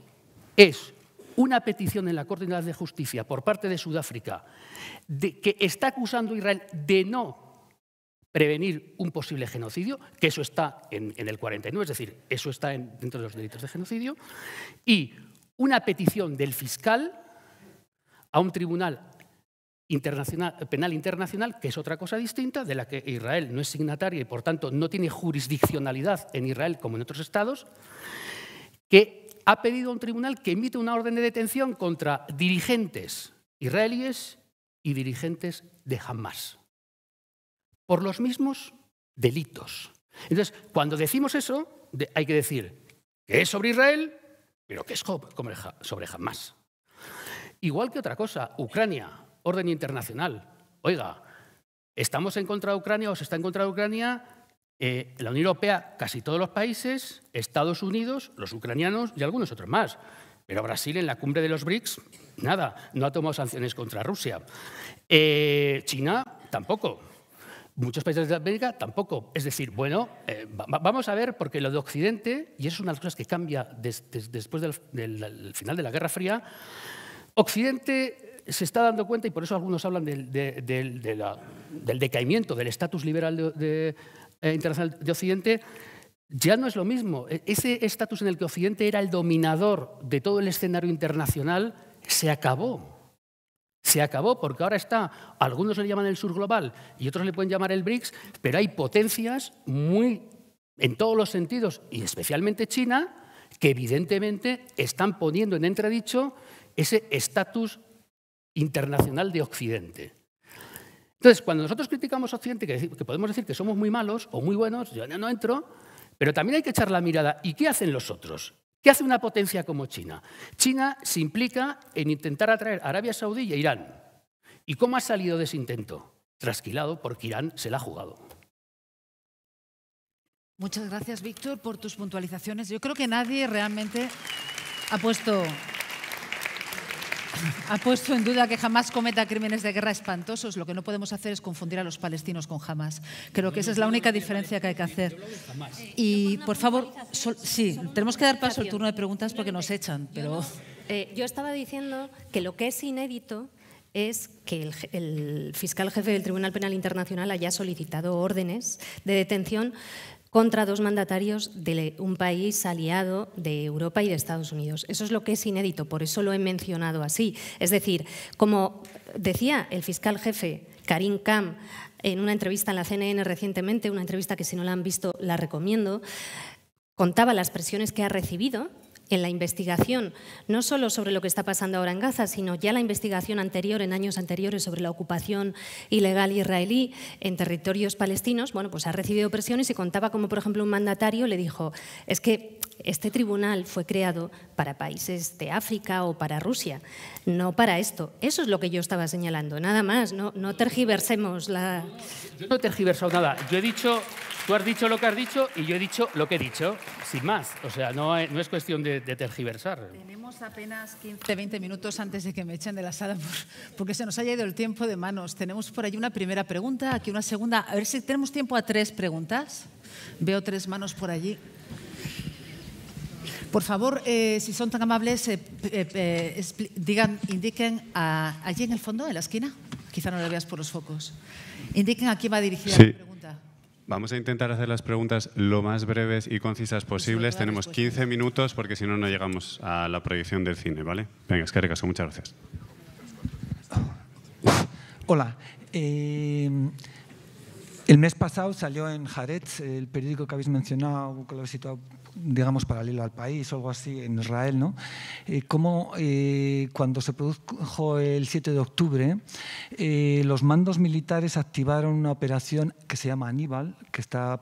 es una petición en la Corte de Justicia por parte de Sudáfrica de que está acusando a Israel de no prevenir un posible genocidio, que eso está en, el 49, es decir, eso está dentro de los delitos de genocidio, y una petición del fiscal a un tribunal internacional, penal internacional, que es otra cosa distinta, de la que Israel no es signataria y por tanto no tiene jurisdiccionalidad en Israel como en otros estados, que ha pedido a un tribunal que emite una orden de detención contra dirigentes israelíes y dirigentes de Hamas por los mismos delitos. Entonces, cuando decimos eso, hay que decir que es sobre Israel, pero que es sobre Hamas. Igual que otra cosa, Ucrania, orden internacional. Oiga, ¿estamos en contra de Ucrania o se está en contra de Ucrania? Eh, la Unión Europea, casi todos los países, Estados Unidos, los ucranianos y algunos otros más. Pero Brasil en la cumbre de los BRICS, nada, no ha tomado sanciones contra Rusia. Eh, China tampoco. Muchos países de América tampoco. Es decir, bueno, eh, vamos a ver, porque lo de Occidente, y eso es una de las cosas que cambia después del, final de la Guerra Fría, Occidente se está dando cuenta, y por eso algunos hablan del, decaimiento, del estatus liberal de, eh, internacional de Occidente, ya no es lo mismo. E, ese estatus en el que Occidente era el dominador de todo el escenario internacional se acabó. Se acabó porque ahora está, algunos le llaman el sur global y otros le pueden llamar el BRICS, pero hay potencias muy, en todos los sentidos, y especialmente China, que evidentemente están poniendo en entredicho ese estatus internacional de Occidente. Entonces, cuando nosotros criticamos Occidente, que, podemos decir que somos muy malos o muy buenos, yo no entro, pero también hay que echar la mirada. ¿Y qué hacen los otros? ¿Qué hace una potencia como China? China se implica en intentar atraer a Arabia Saudí e Irán. ¿Y cómo ha salido de ese intento? Trasquilado porque Irán se la ha jugado. Muchas gracias, Víctor, por tus puntualizaciones. Yo creo que nadie realmente ha puesto ha puesto en duda que jamás cometa crímenes de guerra espantosos. Lo que no podemos hacer es confundir a los palestinos con jamás. Creo que esa es la única diferencia que hay que hacer. Y, por favor, sí, tenemos que dar paso al turno de preguntas porque nos echan, pero... yo eh, estaba diciendo que lo que es inédito es que el, fiscal jefe del Tribunal Penal Internacional haya solicitado órdenes de detención contra dos mandatarios de un país aliado de Europa y de Estados Unidos. Eso es lo que es inédito, por eso lo he mencionado así. Es decir, como decía el fiscal jefe Karim Kam en una entrevista en la CNN recientemente, una entrevista que si no la han visto la recomiendo, contaba las presiones que ha recibido en la investigación, no solo sobre lo que está pasando ahora en Gaza, sino ya la investigación anterior, en años anteriores, sobre la ocupación ilegal israelí en territorios palestinos, bueno, pues ha recibido presión y se contaba como, por ejemplo, un mandatario le dijo, es que este tribunal fue creado para países de África o para Rusia, no para esto. Eso es lo que yo estaba señalando, nada más. No, no tergiversemos la... Yo no he tergiversado nada. Yo he dicho, tú has dicho lo que has dicho y yo he dicho lo que he dicho, sin más. O sea, no, no es cuestión de, tergiversar. Tenemos apenas 15, 20 minutos antes de que me echen de la sala porque se nos haya ido el tiempo de manos. Tenemos por ahí una primera pregunta, aquí una segunda. A ver si tenemos tiempo a tres preguntas. Veo tres manos por allí. Por favor, eh, si son tan amables, eh, eh, digan, indiquen allí en el fondo, en la esquina, quizá no lo veas por los focos, indiquen a quién va dirigida dirigir la pregunta. Vamos a intentar hacer las preguntas lo más breves y concisas pues posibles. Tenemos 15 minutos porque si no, no llegamos a la proyección del cine, ¿vale? Venga, es que recaso, muchas gracias. Hola. el mes pasado salió en Jarez, el periódico que habéis mencionado, que lo habéis digamos, paralelo al país o algo así en Israel, ¿no? Eh, como eh, cuando se produjo el 7 de octubre, eh, los mandos militares activaron una operación que se llama Aníbal, que está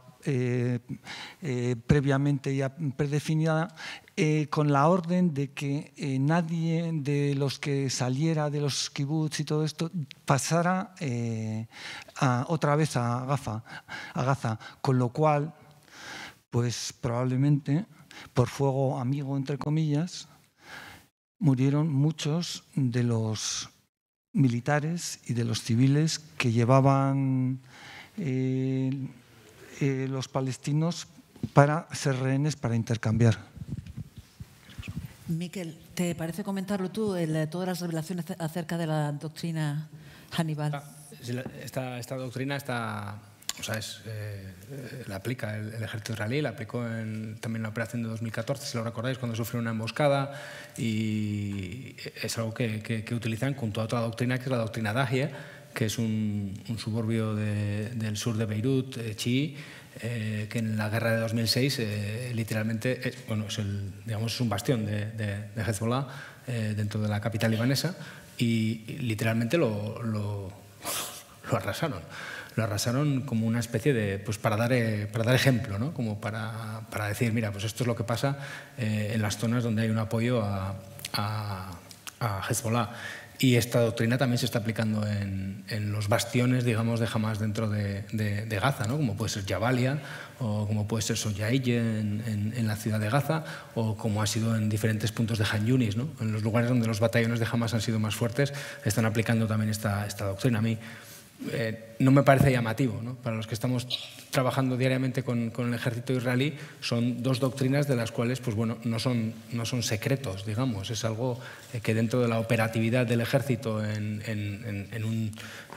previamente ya predefinida, con la orden de que nadie de los que saliera de los kibbutz y todo esto pasara otra vez a a Gaza, con lo cual pues probablemente por fuego amigo, entre comillas, murieron muchos de los militares y de los civiles que llevaban eh, eh, los palestinos para ser rehenes, para intercambiar. Miquel, ¿te parece comentarlo tú, todas las revelaciones acerca de la doctrina Hannibal? Ah, esta doctrina está o sea, eh, eh, la aplica el, ejército israelí, la aplicó en, también en la operación de 2014, si lo recordáis, cuando sufrió una emboscada, y es algo que, que, utilizan junto a otra doctrina, que es la doctrina Dagia, que es un, suburbio del sur de Beirut, eh, chií, eh, que en la guerra de 2006 literalmente es, bueno, es, el, digamos, es un bastión de, de, Hezbollah dentro de la capital libanesa, y, literalmente lo, lo [LAUGHS] arrasaron lo arrasaron como una especie de, pues para dar, eh, para dar ejemplo, ¿no? como para, para decir, mira, pues esto es lo que pasa eh, en las zonas donde hay un apoyo a, a, Hezbollah. Y esta doctrina también se está aplicando en, en los bastiones, digamos, de Hamas dentro de, de, Gaza, ¿no? como puede ser Jabalia o como puede ser Soyaille en, en, la ciudad de Gaza o como ha sido en diferentes puntos de Han Yunis. ¿no? En los lugares donde los batallones de Hamas han sido más fuertes, están aplicando también esta, esta doctrina. A mí eh, no me parece llamativo. ¿no? Para los que estamos trabajando diariamente con, el ejército israelí, son dos doctrinas de las cuales pues bueno, no, son, no son secretos, digamos. Es algo eh, que dentro de la operatividad del ejército en, en,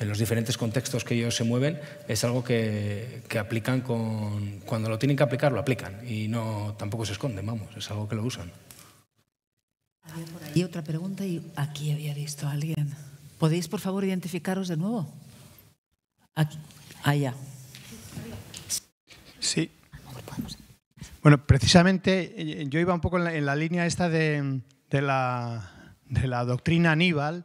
los diferentes contextos que ellos se mueven, es algo que, que aplican con, cuando lo tienen que aplicar, lo aplican y no, tampoco se esconden, vamos, es algo que lo usan. Y otra pregunta y aquí había visto a alguien. ¿Podéis, por favor, identificaros de nuevo? allá. Sí. Bueno, precisamente eh, yo iba un poco en la, línea esta de, la, de, la, doctrina Aníbal.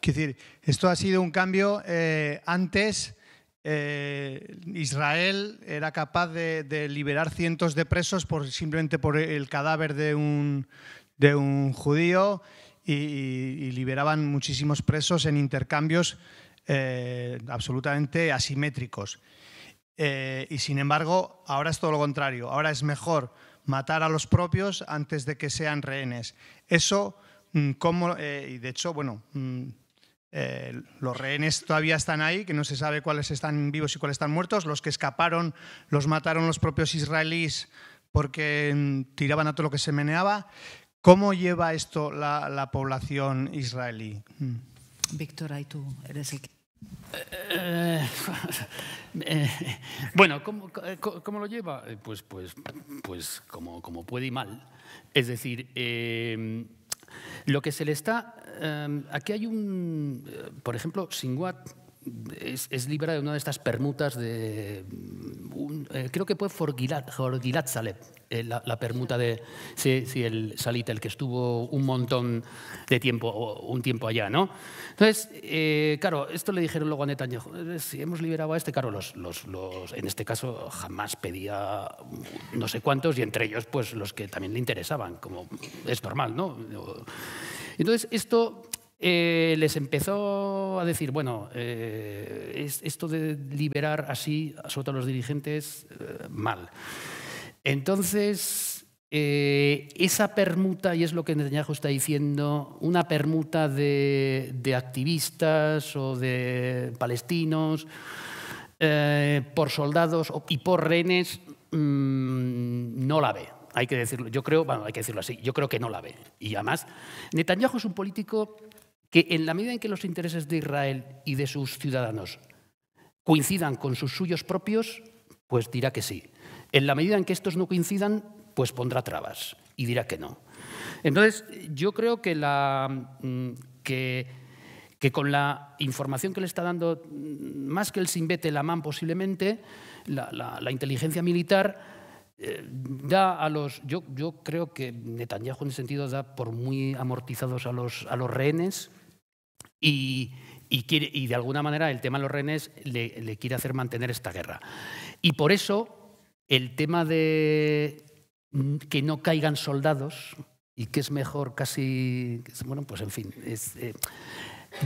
es decir, esto ha sido un cambio eh, antes. Eh, Israel era capaz de, liberar cientos de presos por, simplemente por el cadáver de un, de un judío y, liberaban muchísimos presos en intercambios eh, absolutamente asimétricos. Eh, y sin embargo, ahora es todo lo contrario. Ahora es mejor matar a los propios antes de que sean rehenes. Eso, mm, ¿cómo? Eh, y de hecho, bueno, mm, los rehenes todavía están ahí, que no se sabe cuáles están vivos y cuáles están muertos. Los que escaparon los mataron los propios israelíes porque mm, tiraban a todo lo que se meneaba. ¿Cómo lleva esto la, población israelí? Víctor, ahí tú eres el eh, [LAUGHS] eh, bueno, eh, ¿cómo, lo lleva? Pues, pues, pues como, como puede y mal. Es decir, em, lo que se le está... Em, aquí hay un... por ejemplo, Singuat es, es libra de una de estas permutas de... Mm, eh, creo que fue Forgilat Saleb, eh, la, permuta de... si el Salita, el que estuvo un montón de tiempo, un tiempo allá, ¿no? Entonces, eh, claro, esto le dijeron luego a Netanyahu, si hemos liberado a este, claro, los, los, los, en este caso jamás pedía no sé cuántos, y entre ellos, pues los que también le interesaban, como es normal, ¿no? Entonces, esto eh, les empezó a decir, bueno, eh, esto de liberar así, sobre a los dirigentes, eh, mal. Entonces, esa permuta, y es lo que Netanyahu está diciendo, una permuta de, activistas o de palestinos por soldados y por rehenes, mm, no la ve hay que decirlo, yo creo, bueno, hay que decirlo así, yo creo que no la ve. Y además, Netanyahu es un político que en la medida en que los intereses de Israel y de sus ciudadanos coincidan con sus suyos propios, pues dirá que sí. En la medida en que estos no coincidan, pues pondrá trabas y dirá que no. Entonces, yo creo que, mm, con la información que le está dando, mm, más que el simbete, la posiblemente, la, inteligencia militar, eh, da a los. Yo, creo que Netanyahu en ese sentido da por muy amortizados a los, a los rehenes y, y, de alguna manera el tema de los renes le, quiere hacer mantener esta guerra. Y por eso el tema de que no caigan soldados y que es mejor casi... Bueno, pues en fin. Eh,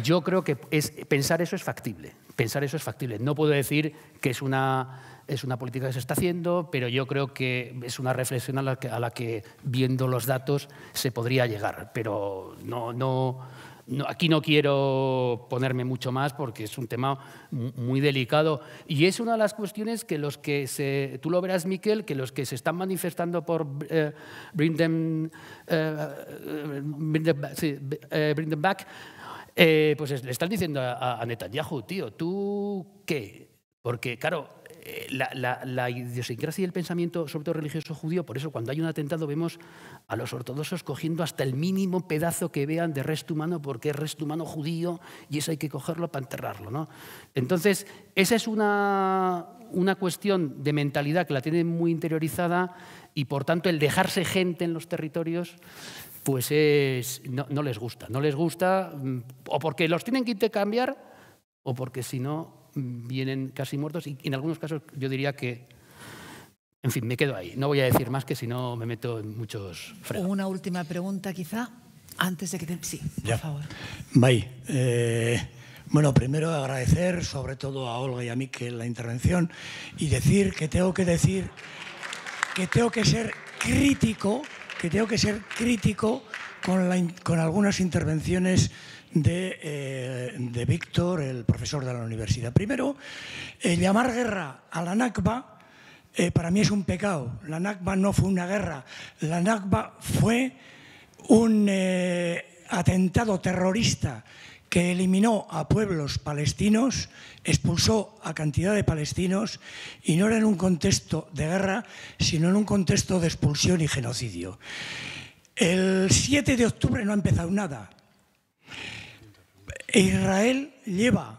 yo creo que es, pensar eso es factible. Pensar eso es factible. No puedo decir que es una, es una política que se está haciendo, pero yo creo que es una reflexión a la que, a la que viendo los datos se podría llegar. Pero no, no, aquí no quiero ponerme mucho más porque es un tema muy delicado y es una de las cuestiones que los que se, tú lo verás, Miquel, que los que se están manifestando por bring them, back, pues le están diciendo a, a Netanyahu, tío, ¿tú qué? Porque, claro, la, idiosincrasia y el pensamiento, sobre todo religioso judío, por eso cuando hay un atentado vemos a los ortodoxos cogiendo hasta el mínimo pedazo que vean de resto humano, porque es resto humano judío y eso hay que cogerlo para enterrarlo. ¿no? Entonces, esa es una, una cuestión de mentalidad que la tienen muy interiorizada y por tanto el dejarse gente en los territorios pues no, no les gusta. No les gusta mm, o porque los tienen que intercambiar o porque si no vienen casi muertos y en algunos casos yo diría que en fin, me quedo ahí. No voy a decir más que si no me meto en muchos frenos. Una última pregunta, quizá, antes de que Sí, por favor. Eh, bueno, primero agradecer sobre todo a Olga y a mí la intervención y decir que tengo que decir que tengo que ser crítico, que tengo que ser crítico con, con algunas intervenciones eh, de, Víctor, el profesor de la universidad. Primero, eh, llamar guerra a la NACBA eh, para mí es un pecado. La NACBA no fue una guerra, la NACBA fue un atentado terrorista que eliminó a pueblos palestinos, expulsó a cantidad de palestinos y no era en un contexto de guerra, sino en un contexto de expulsión y genocidio. El 7 de octubre no ha empezado nada. E Israel lleva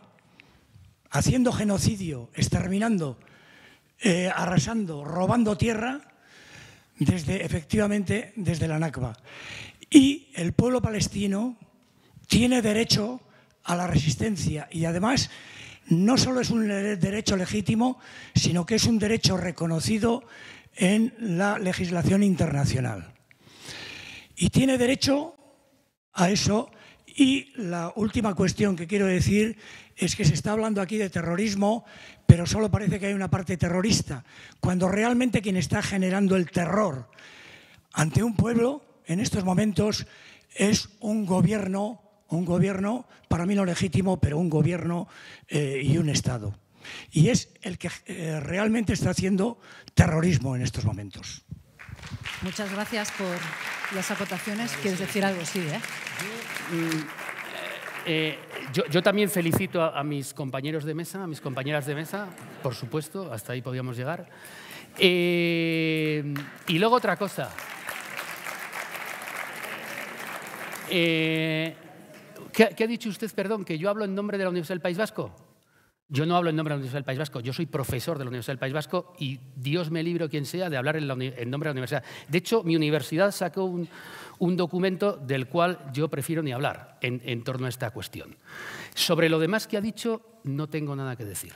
haciendo genocidio, exterminando, eh, arrasando, robando tierra desde efectivamente desde la Nakba. Y el pueblo palestino tiene derecho a la resistencia y además no solo es un derecho legítimo, sino que es un derecho reconocido en la legislación internacional. Y tiene derecho a eso y la última cuestión que quiero decir es que se está hablando aquí de terrorismo, pero solo parece que hay una parte terrorista, cuando realmente quien está generando el terror ante un pueblo en estos momentos es un gobierno, un gobierno para mí no legítimo, pero un gobierno eh, y un Estado. Y es el que eh, realmente está haciendo terrorismo en estos momentos. Muchas gracias por las acotaciones. ¿Quieres decir algo? Sí, ¿eh? Mm, eh, yo, también felicito a, mis compañeros de mesa, a mis compañeras de mesa, por supuesto, hasta ahí podíamos llegar. Eh, y luego otra cosa. Eh, ¿qué, ha dicho usted, perdón, que yo hablo en nombre de la Universidad del País Vasco? Yo no hablo en nombre de la Universidad del País Vasco, yo soy profesor de la Universidad del País Vasco y Dios me libre quien sea de hablar en nombre de la universidad. De hecho, mi universidad sacó un, un documento del cual yo prefiero ni hablar en, torno a esta cuestión. Sobre lo demás que ha dicho, no tengo nada que decir.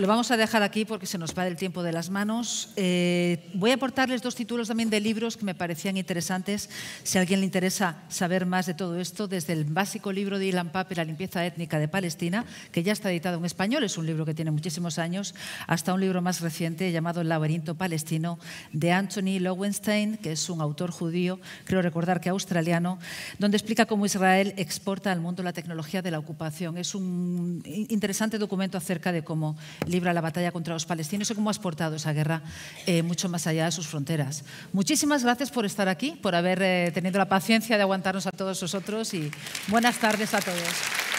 lo vamos a dejar aquí porque se nos va el tiempo de las manos. Eh, voy a aportarles dos títulos también de libros que me parecían interesantes. Si a alguien le interesa saber más de todo esto, desde el básico libro de Ilan y La limpieza étnica de Palestina, que ya está editado en español, es un libro que tiene muchísimos años, hasta un libro más reciente llamado El laberinto palestino de Anthony Lowenstein, que es un autor judío, creo recordar que australiano, donde explica cómo Israel exporta al mundo la tecnología de la ocupación. Es un interesante documento acerca de cómo libra la batalla contra los palestinos y cómo ha exportado esa guerra eh, mucho más allá de sus fronteras. Muchísimas gracias por estar aquí, por haber eh, tenido la paciencia de aguantarnos a todos nosotros y buenas tardes a todos.